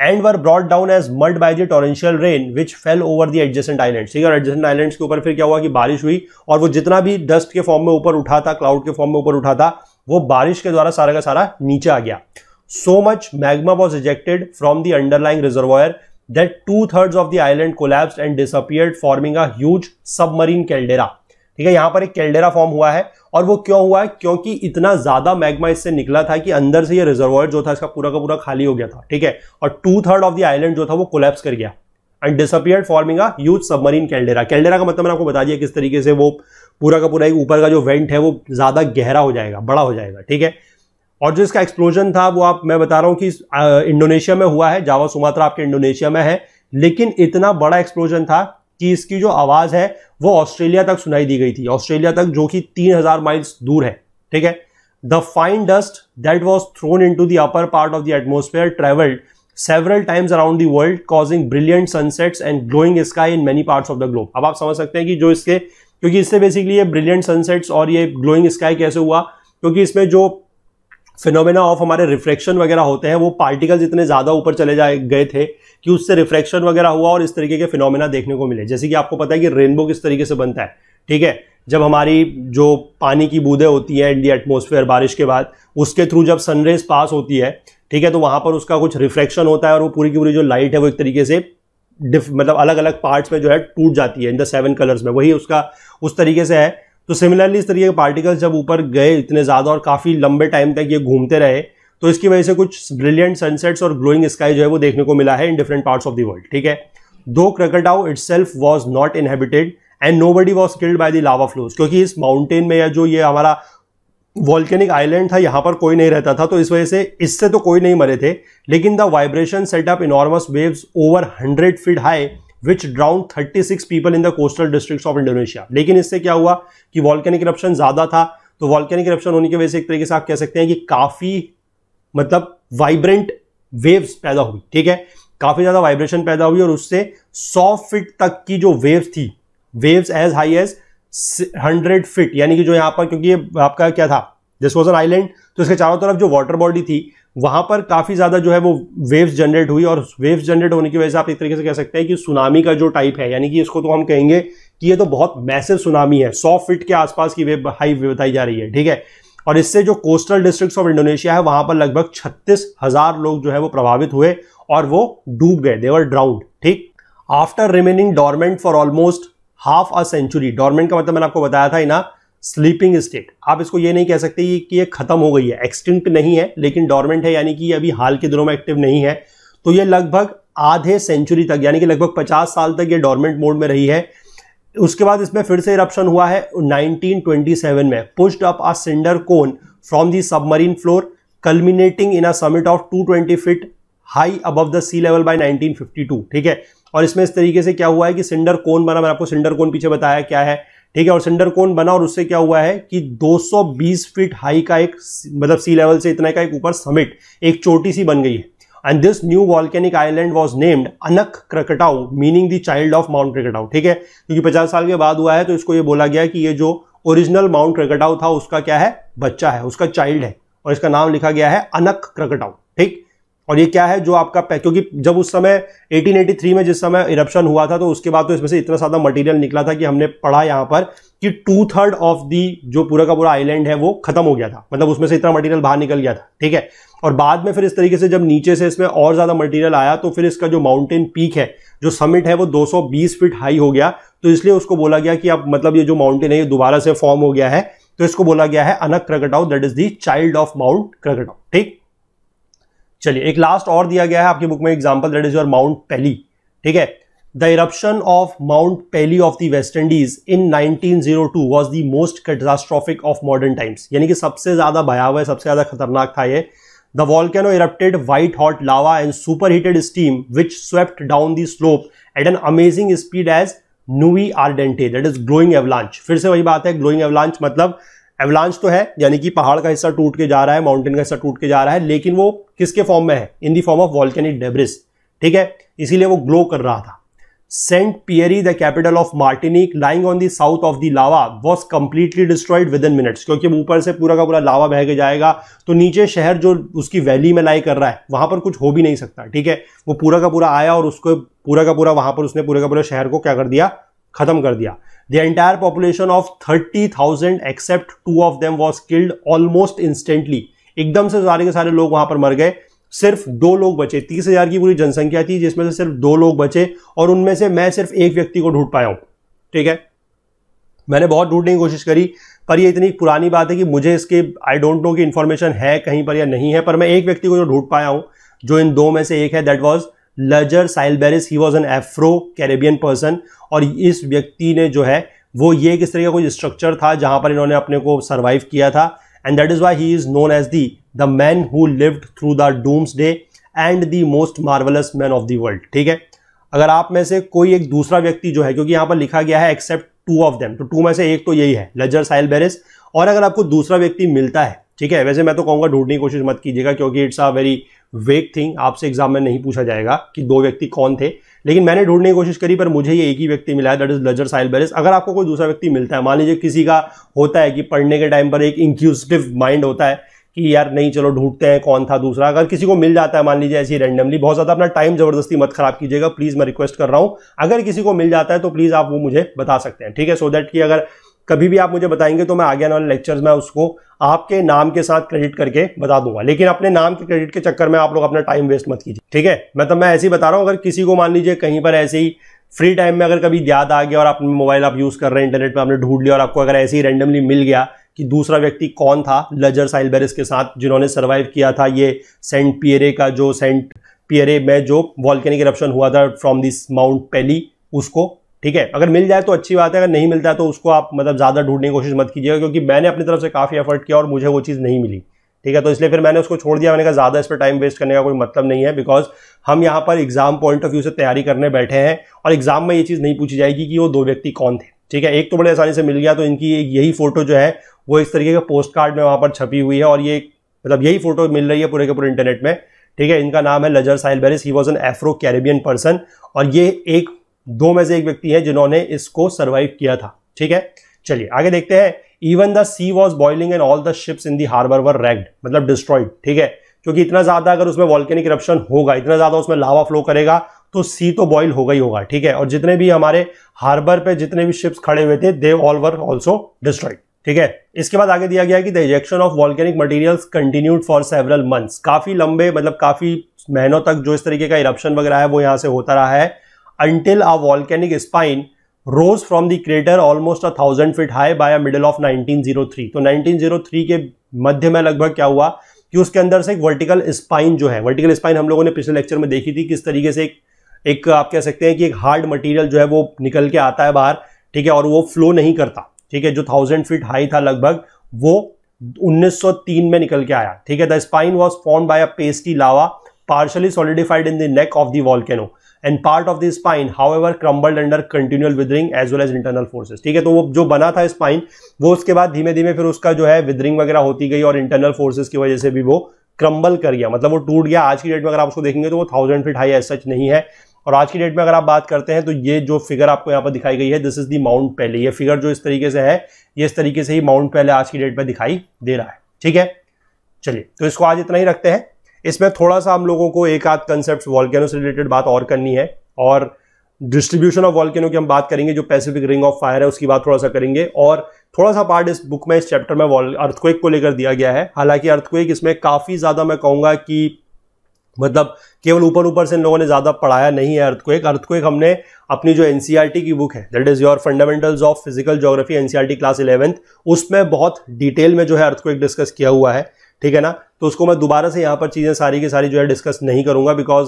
and were brought down as mud by the torrential rain which fell over the adjacent island ठीक है और एडजेसेंट आइलैंड के ऊपर फिर क्या हुआ कि बारिश हुई और वो जितना भी डस्ट के फॉर्म में ऊपर उठा था क्लाउड के फॉर्म में ऊपर उठा था वो बारिश के द्वारा सारा का सारा नीचे आ गया so much magma was rejected from the underlying reservoir that two thirds of the island collapse and disappeared forming a huge submarine caldera ठीक है यहां पर एक कैल्डेरा फॉर्म हुआ है और वो क्यों हुआ है क्योंकि इतना ज़्यादा मैग्मा इससे निकला था कि अंदर से ये रिजर्वॉयर जो था इसका पूरा का पूरा खाली हो गया था ठीक है और two third of the island जो था वो कोलेप्स कर गया and disappear forming a huge submarine caldera caldera का मतलब मैंने आपको बता दिया किस तरीके से वो पूरा का पूरा एक ऊपर का जो वेंट है वो ज़्यादा गहरा हो जाएगा बड़ा हो जाएगा ठीक है और जो इसका एक्सप्लोजन था वो आप मैं बता रहा हूँ कि इंडोनेशिया में हुआ है जावा सुमात्रा आपके इंडोनेशिया में है लेकिन इतना बड़ा एक्सप्लोजन था कि इसकी जो आवाज़ है वो ऑस्ट्रेलिया तक सुनाई दी गई थी ऑस्ट्रेलिया तक जो कि तीन हजार माइल्स दूर है ठीक है the fine dust that was thrown into the upper part of the atmosphere travelled several times around the world causing brilliant sunsets and glowing sky in many part of the globe अब आप समझ सकते हैं कि जो इसके क्योंकि इससे बेसिकली ये ब्रिलियंट सनसेट्स और ये ग्लोइंग स्काई कैसे हुआ क्योंकि इसमें जो फिनोमेना ऑफ हमारे रिफ्रैक्शन वगैरह होते हैं वो पार्टिकल जितने ज़्यादा ऊपर चले जाए गए थे कि उससे रिफ्रैक्शन वगैरह हुआ और इस तरीके के फिनोमेना देखने को मिले जैसे कि आपको पता है कि रेनबो किस तरीके से बनता है ठीक है जब हमारी जो पानी की बूंदें होती हैं इंडिया एटमोसफेयर बारिश के बाद उसके थ्रू जब सनरेज पास होती है ठीक है तो वहाँ पर उसका कुछ रिफ्रैक्शन होता है और वो पूरी की पूरी जो लाइट है वो एक तरीके से डिफ मतलब अलग अलग पार्ट्स में जो है टूट जाती है इन द सेवन कलर्स में वही उसका उस तरीके से है तो सिमिलरली इस तरीके के पार्टिकल्स जब ऊपर गए इतने ज़्यादा और काफ़ी लंबे टाइम तक ये घूमते रहे तो इसकी वजह से कुछ ब्रिलियंट सनसेट्स और ग्लोइंग स्काई जो है वो देखने को मिला है in different parts of the world ठीक है though Krakatoa itself was not inhabited and nobody was killed by the lava flows क्योंकि इस माउंटेन में या जो ये हमारा वॉल्केनिक आइलैंड था यहाँ पर कोई नहीं रहता था तो इस वजह से इससे तो कोई नहीं मरे थे लेकिन the vibration set up enormous waves over hundred feet high which thirty 36 people in the coastal districts of Indonesia लेकिन इससे क्या हुआ कि वॉल्केनिक करप्शन ज़्यादा था तो वॉल्केनिक करप्शन होने की वजह से एक तरीके से आप कह सकते हैं कि काफ़ी मतलब वाइब्रेंट वेव्स पैदा हुई ठीक है काफ़ी ज़्यादा वाइब्रेशन पैदा हुई और उससे 100 फिट तक की जो वेव्स थी waves as high as 100 feet यानी कि जो यहाँ पर क्योंकि ये आपका क्या था दिस वॉज एन आइलैंड तो इसके चारों तरफ जो वाटर बॉडी थी वहां पर काफ़ी ज़्यादा जो है वो वेव्स जनरेट हुई और वेव्स जनरेट होने की वजह से आप एक तरीके से कह सकते हैं कि सुनामी का जो टाइप है यानी कि इसको तो हम कहेंगे कि ये तो बहुत मैसिव सुनामी है सौ फीट के आसपास की वेव हाई बताई जा रही है ठीक है और इससे जो कोस्टल डिस्ट्रिक्ट्स ऑफ इंडोनेशिया है वहां पर लगभग छत्तीस हज़ार लोग जो है वो प्रभावित हुए और वो डूब गए देवर ड्राउंड ठीक after remaining dormant for almost half a century dormant का मतलब मैंने आपको बताया था ना स्लीपिंग स्टेट आप इसको ये नहीं कह सकते कि ये खत्म हो गई है एक्सटिंक्ट नहीं है लेकिन डॉर्मेंट है यानी कि अभी हाल के दिनों में एक्टिव नहीं है तो ये लगभग आधे सेंचुरी तक यानी कि लगभग 50 साल तक ये डॉर्मेंट मोड में रही है उसके बाद इसमें फिर से इरप्शन हुआ है 1927 में pushed up a cinder cone from the submarine floor culminating in a summit of 220 feet high above the sea level by 1952 ठीक है और इसमें इस तरीके से क्या हुआ है कि सिंडर कोन बना मैंने आपको सिंडर कोन पीछे बताया क्या है ठीक है और सिंडर कोन बना और उससे क्या हुआ है कि 220 फीट हाई का एक मतलब सी लेवल से इतना का एक ऊपर समिट एक चोटी सी बन गई है and this new volcanic island was named Anak Krakatoa meaning the child of Mount Krakatoa ठीक है क्योंकि पचास साल के बाद हुआ है तो इसको ये बोला गया कि ये जो ओरिजिनल माउंट क्रकटाउ था उसका क्या है बच्चा है उसका चाइल्ड है और इसका नाम लिखा गया है अनक क्रकटाउ ठीक और ये क्या है जो आपका क्योंकि जब उस समय 1883 में जिस समय इरप्शन हुआ था तो उसके बाद तो इसमें से इतना सारा मटेरियल निकला था कि हमने पढ़ा यहाँ पर कि टू थर्ड ऑफ दी जो पूरा का पूरा आइलैंड है वो खत्म हो गया था मतलब उसमें से इतना मटेरियल बाहर निकल गया था ठीक है और बाद में फिर इस तरीके से जब नीचे से इसमें और ज़्यादा मटेरियल आया तो फिर इसका जो माउंटेन पीक है जो समिट है वो 220 फीट हाई हो गया तो इसलिए उसको बोला गया कि अब मतलब ये जो माउंटेन है ये दोबारा से फॉर्म हो गया है तो इसको बोला गया है Anak Krakatoa that is the child of Mount Krakatoa ठीक चलिए एक लास्ट और दिया गया है आपकी बुक में example that is your Mount Pelee ठीक है the eruption of Mount Pelee of the West Indies in 1902 was the most catastrophic of modern times यानी कि सबसे ज्यादा भयावह सबसे ज्यादा खतरनाक था ये the volcano erupted white hot lava and super heated steam which swept down the slope at an amazing speed as nuee ardente that is glowing avalanche फिर से वही बात है ग्लोइंग एवलांच मतलब एवलांच तो है यानी कि पहाड़ का हिस्सा टूट के जा रहा है माउंटेन का हिस्सा टूट के जा रहा है लेकिन वो किसके फॉर्म में है in the form of volcanic debris ठीक है इसीलिए वो ग्लो कर रहा था Saint Pierre the capital of Martinique lying on the south of the lava was completely destroyed within minutes क्योंकि ऊपर से पूरा का पूरा लावा बह के जाएगा तो नीचे शहर जो उसकी वैली में लाई कर रहा है वहां पर कुछ हो भी नहीं सकता ठीक है वो पूरा का पूरा आया और उसको पूरा का पूरा वहां पर उसने पूरे का पूरा शहर को क्या कर दिया खत्म कर दिया the entire population of thirty thousand except two of them was killed almost instantly एकदम से सारे के सारे लोग वहां पर मर गए सिर्फ दो लोग बचे तीस हजार की पूरी जनसंख्या थी जिसमें से सिर्फ दो लोग बचे और उनमें से मैं सिर्फ एक व्यक्ति को ढूंढ पाया हूं ठीक है मैंने बहुत ढूंढने की कोशिश करी पर ये इतनी पुरानी बात है कि मुझे इसके आई डोंट नो की इन्फॉर्मेशन है कहीं पर या नहीं है पर मैं एक व्यक्ति को जो ढूंढ पाया हूँ जो इन दो में से एक है that was Ludger Sylbaris he was an Afro Caribbean person और इस व्यक्ति ने जो है वो ये किस तरह का कोई स्ट्रक्चर था जहाँ पर इन्होंने अपने को सर्वाइव किया था and that is why he is known as the the man who lived through the doomsday and the most marvellous man of the world ठीक है अगर आप में से कोई एक दूसरा व्यक्ति जो है क्योंकि यहाँ पर लिखा गया है एक्सेप्ट टू ऑफ देम तो टू में से एक तो यही है लजर साइल बेरिस और अगर आपको दूसरा व्यक्ति मिलता है ठीक है वैसे मैं तो कहूँगा ढूंढने की कोशिश मत कीजिएगा क्योंकि it's a very weak thing आपसे एग्जाम में नहीं पूछा जाएगा कि दो व्यक्ति कौन थे लेकिन मैंने ढूंढने की कोशिश करी पर मुझे ये एक ही व्यक्ति मिला है that is Ludger Sylbaris अगर आपको कोई दूसरा व्यक्ति मिलता है मान लीजिए किसी का होता है कि पढ़ने के टाइम पर एक इंक्यूजिटिव माइंड होता है कि यार नहीं चलो ढूंढते हैं कौन था दूसरा अगर किसी को मिल जाता है मान लीजिए ऐसी रैंडमली बहुत ज़्यादा अपना टाइम जबरदस्ती मत खराब कीजिएगा प्लीज़ मैं रिक्वेस्ट कर रहा हूँ अगर किसी को मिल जाता है तो प्लीज़ आप वो मुझे बता सकते हैं ठीक है सो so दैट कि अगर कभी भी आप मुझे बताएंगे तो मैं आगे आने वाले लेक्चर्स में उसको आपके नाम के साथ क्रेडिट करके बता दूंगा लेकिन अपने नाम के क्रेडिट के चक्कर में आप लोग अपना टाइम वेस्ट मत कीजिए ठीक है मैं तो मैं ऐसे ही बता रहा हूँ अगर किसी को मान लीजिए कहीं पर ऐसे ही फ्री टाइम में अगर कभी याद आ गया और आप मोबाइल आप यूज़ कर रहे हैं इंटरनेट पर आपने ढूंढ लिया और आपको अगर ऐसे ही रैंडमली मिल गया कि दूसरा व्यक्ति कौन था लजर साइलबेरिस के साथ जिन्होंने सर्वाइव किया था ये सेंट पियरे का जो सेंट पियरे में जो वॉल्केनिक इरप्शन हुआ था फ्रॉम दिस माउंट पेली उसको ठीक है अगर मिल जाए तो अच्छी बात है अगर नहीं मिलता है तो उसको आप मतलब ज़्यादा ढूंढने की कोशिश मत कीजिएगा क्योंकि मैंने अपनी तरफ से काफ़ी एफर्ट किया और मुझे वो चीज़ नहीं मिली ठीक है तो इसलिए फिर मैंने उसको छोड़ दिया मैंने कहा ज़्यादा इस पर टाइम वेस्ट करने का कोई मतलब नहीं है बिकॉज हम यहाँ पर एग्जाम पॉइंट ऑफ व्यू से तैयारी करने बैठे हैं और एग्जाम में ये चीज़ नहीं पूछी जाएगी कि वो दो व्यक्ति कौन थे ठीक है एक तो बड़े आसानी से मिल गया तो इनकी यही फोटो जो है वो इस तरीके का पोस्ट कार्ड में वहाँ पर छपी हुई है और ये मतलब यही फोटो मिल रही है पूरे के पूरे इंटरनेट में ठीक है इनका नाम है Ludger Sylbaris he was an Afro Caribbean person और ये एक दो में से एक व्यक्ति है जिन्होंने इसको सर्वाइव किया था ठीक है चलिए आगे देखते हैं even the sea was boiling and all the ships in the harbour were wrecked मतलब डिस्ट्रॉइड ठीक है क्योंकि इतना ज्यादा अगर उसमें वॉल्केनिक करप्शन होगा इतना ज्यादा उसमें लावा फ्लो करेगा तो सी तो बॉइल होगा ही होगा ठीक है और जितने भी हमारे हार्बर पे जितने भी शिप्स खड़े हुए थे they all were also destroyed ठीक है इसके बाद आगे दिया गया कि the ejection of volcanic material continued for several months काफी लंबे मतलब काफी महीनों तक जो इस तरीके का इरप्शन वगैरह है वो यहां से होता रहा है until a volcanic spine rose from the crater almost a thousand feet high by a middle of 1903 तो 1903 के मध्य में लगभग क्या हुआ कि उसके अंदर से एक वर्टिकल स्पाइन जो है वर्टिकल स्पाइन हम लोगों ने पिछले लेक्चर में देखी थी किस तरीके से एक एक आप कह सकते हैं कि एक हार्ड मटेरियल जो है वो निकल के आता है बाहर ठीक है और वो फ्लो नहीं करता ठीक है जो थाउजेंड फीट हाई था लगभग वो 1903 में निकल के आया ठीक है the spine was form by a pasty lava partially solidified in the neck of the volcano and part of the spine ever crumbled under continual weathering as well as internal forces ठीक है तो वो जो बना था spine वो उसके बाद धीमे धीमे फिर उसका जो है विदरिंग वगैरह होती गई और इंटरनल फोर्सेस की वजह से भी वो क्रम्बल कर गया मतलब वो टूट गया आज की डेट में अगर आप उसको देखेंगे तो वो thousand feet high as such नहीं है और आज की डेट में अगर आप बात करते हैं तो ये जो फिगर आपको यहाँ पर दिखाई गई है दिस इज दी माउंट पहले ये फिगर जो इस तरीके से है ये इस तरीके से ही माउंट पहले आज की डेट में दिखाई दे रहा है ठीक है चलिए तो इसको आज इतना ही रखते हैं इसमें थोड़ा सा हम लोगों को एक आध कंसेप्ट वॉल्केनो से रिलेटेड बात और करनी है और डिस्ट्रीब्यूशन ऑफ वॉल्केनो की हम बात करेंगे जो पैसिफिक रिंग ऑफ फायर है उसकी बात थोड़ा सा करेंगे और थोड़ा सा पार्ट इस बुक में इस चैप्टर में अर्थक्वेक को लेकर दिया गया है हालांकि अर्थक्वेक इसमें काफ़ी ज़्यादा मैं कहूँगा कि मतलब केवल ऊपर ऊपर से इन लोगों ने ज़्यादा पढ़ाया नहीं है अर्थक्वेक अर्थक्वेक हमने अपनी जो एन e की बुक है that is your fundamentals of physical geography in class eleventh उसमें बहुत डिटेल में जो है अर्थक्वेक डिस्कस किया हुआ है ठीक है ना तो उसको मैं दोबारा से यहाँ पर चीज़ें सारी की सारी जो है डिस्कस नहीं करूँगा बिकॉज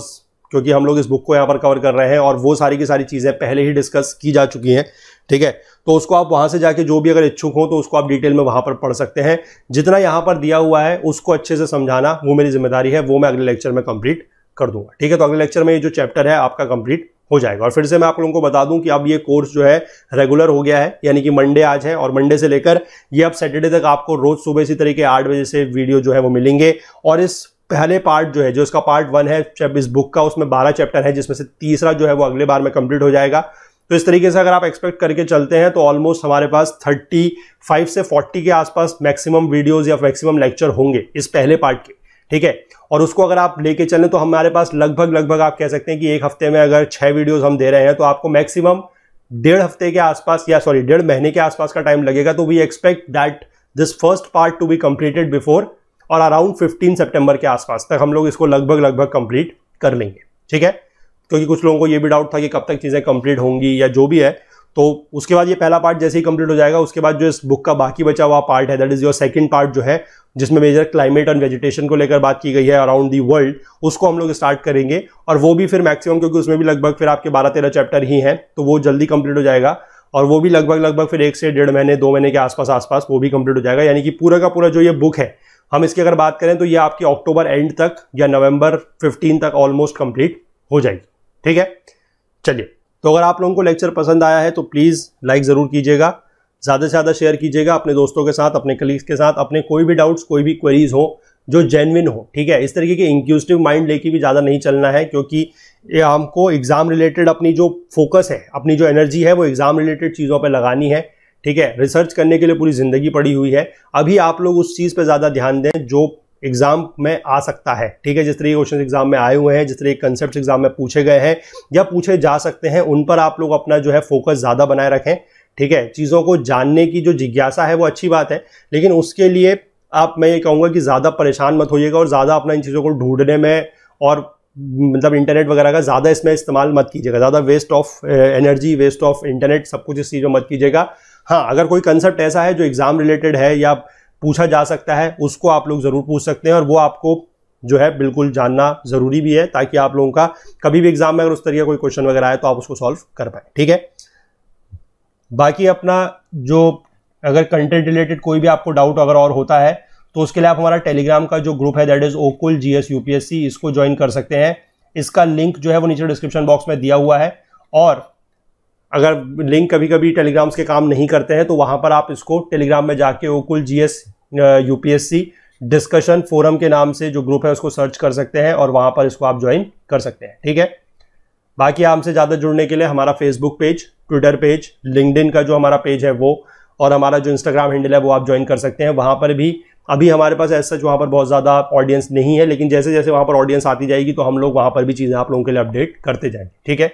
क्योंकि हम लोग इस बुक को यहाँ पर कवर कर रहे हैं और वो सारी की सारी चीज़ें पहले ही डिस्कस की जा चुकी हैं ठीक है तो उसको आप वहाँ से जाके जो भी अगर इच्छुक हो तो उसको आप डिटेल में वहाँ पर पढ़ सकते हैं जितना यहाँ पर दिया हुआ है उसको अच्छे से समझाना वो मेरी जिम्मेदारी है वो मैं अगले लेक्चर में कंप्लीट कर दूंगा ठीक है तो अगले लेक्चर में ये जो चैप्टर है आपका कंप्लीट हो जाएगा और फिर से मैं आप लोगों को बता दूं कि अब ये कोर्स जो है रेगुलर हो गया है यानी कि मंडे आज है और मंडे से लेकर ये अब सैटरडे तक आपको रोज सुबह इसी तरीके आठ बजे से वीडियो जो है वो मिलेंगे और इस पहले पार्ट जो है जो इसका पार्ट वन है इस बुक का उसमें बारह चैप्टर है जिसमें से तीसरा जो है वो अगले बार में कंप्लीट हो जाएगा तो इस तरीके से अगर आप एक्सपेक्ट करके चलते हैं तो ऑलमोस्ट हमारे पास 35 से 40 के आसपास मैक्सिमम वीडियोस या मैक्सिमम लेक्चर होंगे इस पहले पार्ट के ठीक है और उसको अगर आप लेके चलें तो हमारे पास लगभग लगभग आप कह सकते हैं कि एक हफ्ते में अगर छः वीडियोस हम दे रहे हैं तो आपको मैक्सिमम डेढ़ हफ्ते के आसपास या सॉरी डेढ़ महीने के आसपास का टाइम लगेगा तो we expect that this first part to be completed before or around fifteen September के आसपास तक हम लोग इसको लगभग लगभग कंप्लीट कर लेंगे ठीक है क्योंकि कुछ लोगों को ये भी डाउट था कि कब तक चीज़ें कंप्लीट होंगी या जो भी है तो उसके बाद ये पहला पार्ट जैसे ही कंप्लीट हो जाएगा उसके बाद जो इस बुक का बाकी बचा हुआ पार्ट है that is your second part जो है जिसमें मेजर क्लाइमेट और वेजिटेशन को लेकर बात की गई है अराउंड दी वर्ल्ड उसको हम लोग स्टार्ट करेंगे और वो भी फिर मैक्सिमम क्योंकि उसमें भी लगभग फिर आपके बारह तेरह चैप्टर ही हैं तो वो जल्दी कंप्लीट हो जाएगा और वो भी लगभग लगभग फिर एक से डेढ़ महीने दो महीने के आसपास आसपास वो भी कंप्लीट हो जाएगा यानी कि पूरा का पूरा जो ये बुक है हम इसकी अगर बात करें तो ये आपकी अक्टूबर एंड तक या नवंबर 15 तक ऑलमोस्ट कंप्लीट हो जाएगी ठीक है चलिए तो अगर आप लोगों को लेक्चर पसंद आया है तो प्लीज़ लाइक ज़रूर कीजिएगा ज़्यादा से ज़्यादा शेयर कीजिएगा अपने दोस्तों के साथ अपने कलीग्स के साथ अपने कोई भी डाउट्स कोई भी क्वेरीज हो जो जेनविन हो ठीक है इस तरीके के इंक्यूजिव माइंड लेके भी ज़्यादा नहीं चलना है क्योंकि ये हमको एग्ज़ाम रिलेटेड अपनी जो फोकस है अपनी जो एनर्जी है वो एग्ज़ाम रिलेटेड चीज़ों पर लगानी है ठीक है रिसर्च करने के लिए पूरी ज़िंदगी पड़ी हुई है अभी आप लोग उस चीज़ पर ज़्यादा ध्यान दें जो एग्जाम में आ सकता है ठीक है जिस तरह के क्वेश्चन एग्जाम में आए हुए हैं जिस तरह के कंसेप्ट एग्जाम में पूछे गए हैं या पूछे जा सकते हैं उन पर आप लोग अपना जो है फोकस ज़्यादा बनाए रखें ठीक है चीज़ों को जानने की जो जिज्ञासा है वो अच्छी बात है लेकिन उसके लिए आप मैं ये कहूँगा कि ज़्यादा परेशान मत होइएगा और ज़्यादा अपना इन चीज़ों को ढूंढने में और मतलब इंटरनेट वगैरह का ज़्यादा इसमें इस्तेमाल मत कीजिएगा ज़्यादा waste of energy waste of internet सब कुछ इस चीज़ में मत कीजिएगा हाँ अगर कोई कंसेप्ट ऐसा है जो एग्ज़ाम रिलेटेड है या पूछा जा सकता है उसको आप लोग ज़रूर पूछ सकते हैं और वो आपको जो है बिल्कुल जानना ज़रूरी भी है ताकि आप लोगों का कभी भी एग्ज़ाम में अगर उस तरीके कोई क्वेश्चन वगैरह आए तो आप उसको सॉल्व कर पाए ठीक है बाकी अपना जो अगर कंटेंट रिलेटेड कोई भी आपको डाउट अगर और होता है तो उसके लिए आप हमारा टेलीग्राम का जो ग्रुप है that is Okul G S UPSC इसको ज्वाइन कर सकते हैं इसका लिंक जो है वो नीचे डिस्क्रिप्शन बॉक्स में दिया हुआ है और अगर लिंक कभी कभी टेलीग्राम्स के काम नहीं करते हैं तो वहाँ पर आप इसको टेलीग्राम में जाके Okul G S C discussion forum के नाम से जो ग्रुप है उसको सर्च कर सकते हैं और वहाँ पर इसको आप ज्वाइन कर सकते हैं ठीक है बाकी आपसे ज़्यादा जुड़ने के लिए हमारा Facebook page Twitter page LinkedIn का जो हमारा पेज है वो और हमारा जो इंस्टाग्राम हैंडल है वो आप ज्वाइन कर सकते हैं वहाँ पर भी अभी हमारे पास ऐसा सच वहाँ पर बहुत ज़्यादा ऑडियंस नहीं है लेकिन जैसे जैसे वहाँ पर ऑडियंस आती जाएगी तो हम लोग वहाँ पर भी चीज़ें आप लोगों के लिए अपडेट करते जाएंगे ठीक है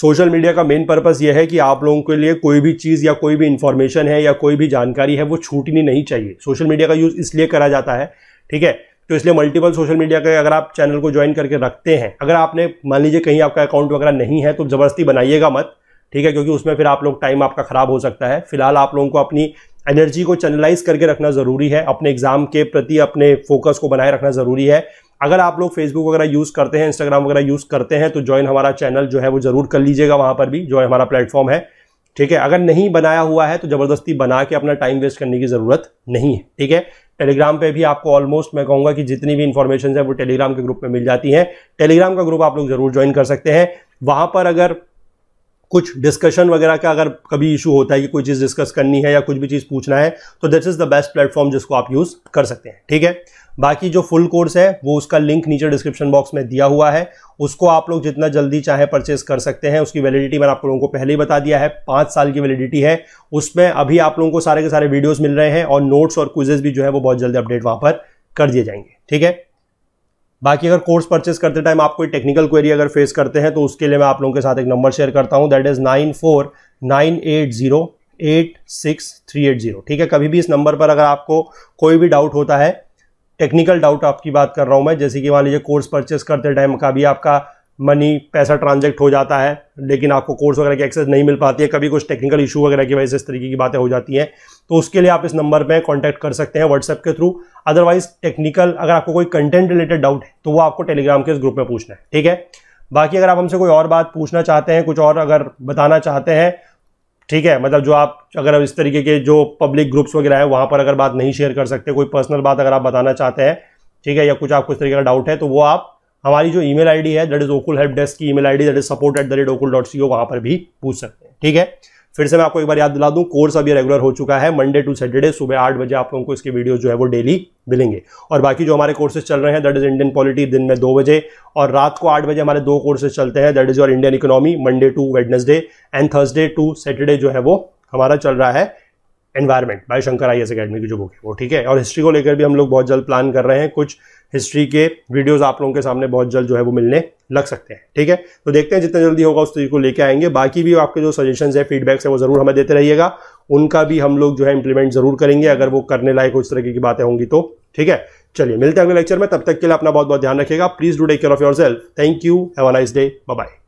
सोशल मीडिया का मेन पर्पस ये है कि आप लोगों के लिए कोई भी चीज़ या कोई भी इन्फॉर्मेशन है या कोई भी जानकारी है वो छूटनी नहीं चाहिए सोशल मीडिया का यूज़ इसलिए करा जाता है ठीक है तो इसलिए मल्टीपल सोशल मीडिया के अगर आप चैनल को ज्वाइन करके रखते हैं अगर आपने मान लीजिए कहीं आपका अकाउंट वगैरह नहीं है तो ज़बरदस्ती बनाइएगा मत ठीक है क्योंकि उसमें फिर आप लोग टाइम आपका ख़राब हो सकता है फिलहाल आप लोगों को अपनी एनर्जी को चैनलाइज करके रखना ज़रूरी है अपने एग्जाम के प्रति अपने फोकस को बनाए रखना ज़रूरी है अगर आप लोग फेसबुक वगैरह यूज़ करते हैं इंस्टाग्राम वगैरह यूज़ करते हैं तो ज्वाइन हमारा चैनल जो है वो ज़रूर कर लीजिएगा वहाँ पर भी जो है हमारा प्लेटफॉर्म है ठीक है अगर नहीं बनाया हुआ है तो ज़बरदस्ती बना के अपना टाइम वेस्ट करने की ज़रूरत नहीं है ठीक है टेलीग्राम पे भी आपको ऑलमोस्ट मैं कहूँगा कि जितनी भी इन्फॉर्मेशन है वो टेलीग्राम के ग्रुप में मिल जाती हैं टेलीग्राम का ग्रुप आप लोग ज़रूर ज्वाइन कर सकते हैं वहाँ पर अगर कुछ डिस्कशन वगैरह का अगर कभी इशू होता है कि कोई चीज़ डिस्कस करनी है या कुछ भी चीज़ पूछना है तो this is the best platform जिसको आप यूज़ कर सकते हैं ठीक है बाकी जो फुल कोर्स है वो उसका लिंक नीचे डिस्क्रिप्शन बॉक्स में दिया हुआ है उसको आप लोग जितना जल्दी चाहे परचेस कर सकते हैं उसकी वैलिडिटी मैंने आप लोगों को पहले ही बता दिया है पाँच साल की वैलिडिटी है उसमें अभी आप लोगों को सारे के सारे वीडियोज़ मिल रहे हैं और नोट्स और क्विजेज भी जो है वो बहुत जल्दी अपडेट वहाँ पर कर दिए जाएंगे ठीक है बाकी अगर कोर्स परचेस करते टाइम आप कोई टेक्निकल क्वेरी अगर फेस करते हैं तो उसके लिए मैं आप लोगों के साथ एक नंबर शेयर करता हूँ that is nine four nine eight zero eight six three eight zero ठीक है कभी भी इस नंबर पर अगर आपको कोई भी डाउट होता है टेक्निकल डाउट आपकी बात कर रहा हूँ मैं जैसे कि मान लीजिए कोर्स परचेस करते टाइम का भी आपका मनी पैसा ट्रांजेक्ट हो जाता है लेकिन आपको कोर्स वगैरह की एक्सेस नहीं मिल पाती है कभी कुछ टेक्निकल इशू वगैरह की वजह से इस तरीके की बातें हो जाती हैं तो उसके लिए आप इस नंबर पर कॉन्टैक्ट कर सकते हैं व्हाट्सएप के थ्रू अदरवाइज टेक्निकल अगर आपको कोई कंटेंट रिलेटेड डाउट है तो वो आपको टेलीग्राम के इस ग्रुप में पूछना है ठीक है बाकी अगर आप हमसे कोई और बात पूछना चाहते हैं कुछ और अगर बताना चाहते हैं ठीक है मतलब जो आप अगर इस तरीके के जो पब्लिक ग्रुप्स वगैरह हैं वहाँ पर अगर बात नहीं शेयर कर सकते कोई पर्सनल बात अगर आप बताना चाहते हैं ठीक है या कुछ आपको इस तरीके का डाउट है तो वो आप हमारी जो ईमेल आईडी है that is Okul help desk की email ID that is support at the rate Okul dot C O वहाँ पर भी पूछ सकते हैं ठीक है फिर से मैं आपको एक बार याद दिला दूं कोर्स अभी रेगुलर हो चुका है मंडे टू सैटरडे सुबह आठ बजे आप लोगों को इसके वीडियो जो है वो डेली मिलेंगे और बाकी जो हमारे कोर्सेज चल रहे हैं दैट इज इंडियन पॉलिटी दिन में दो बजे और रात को आठ बजे हमारे दो कोर्सेज चलते हैं that is your Indian economy Monday to Wednesday and Thursday to Saturday जो है वो हमारा चल रहा है environment by Shankar I S academy की जो बुक है वो ठीक है और हिस्ट्री को लेकर भी हम लोग बहुत जल्द प्लान कर रहे हैं कुछ हिस्ट्री के वीडियोस आप लोगों के सामने बहुत जल्द जो है वो मिलने लग सकते हैं ठीक है तो देखते हैं जितना जल्दी होगा उस चीज़ को लेके आएंगे बाकी भी आपके जो सजेशन है फीडबैक्स है वो ज़रूर हमें देते रहिएगा उनका भी हम लोग जो है इंप्लीमेंट ज़रूर करेंगे अगर वो करने लायक उस तरीके की बातें होंगी तो ठीक है चलिए मिलते हैं अगले लेक्चर में तब तक के लिए अपना बहुत बहुत ध्यान रखिएगा please do take care of yourself thank you have a nice day bye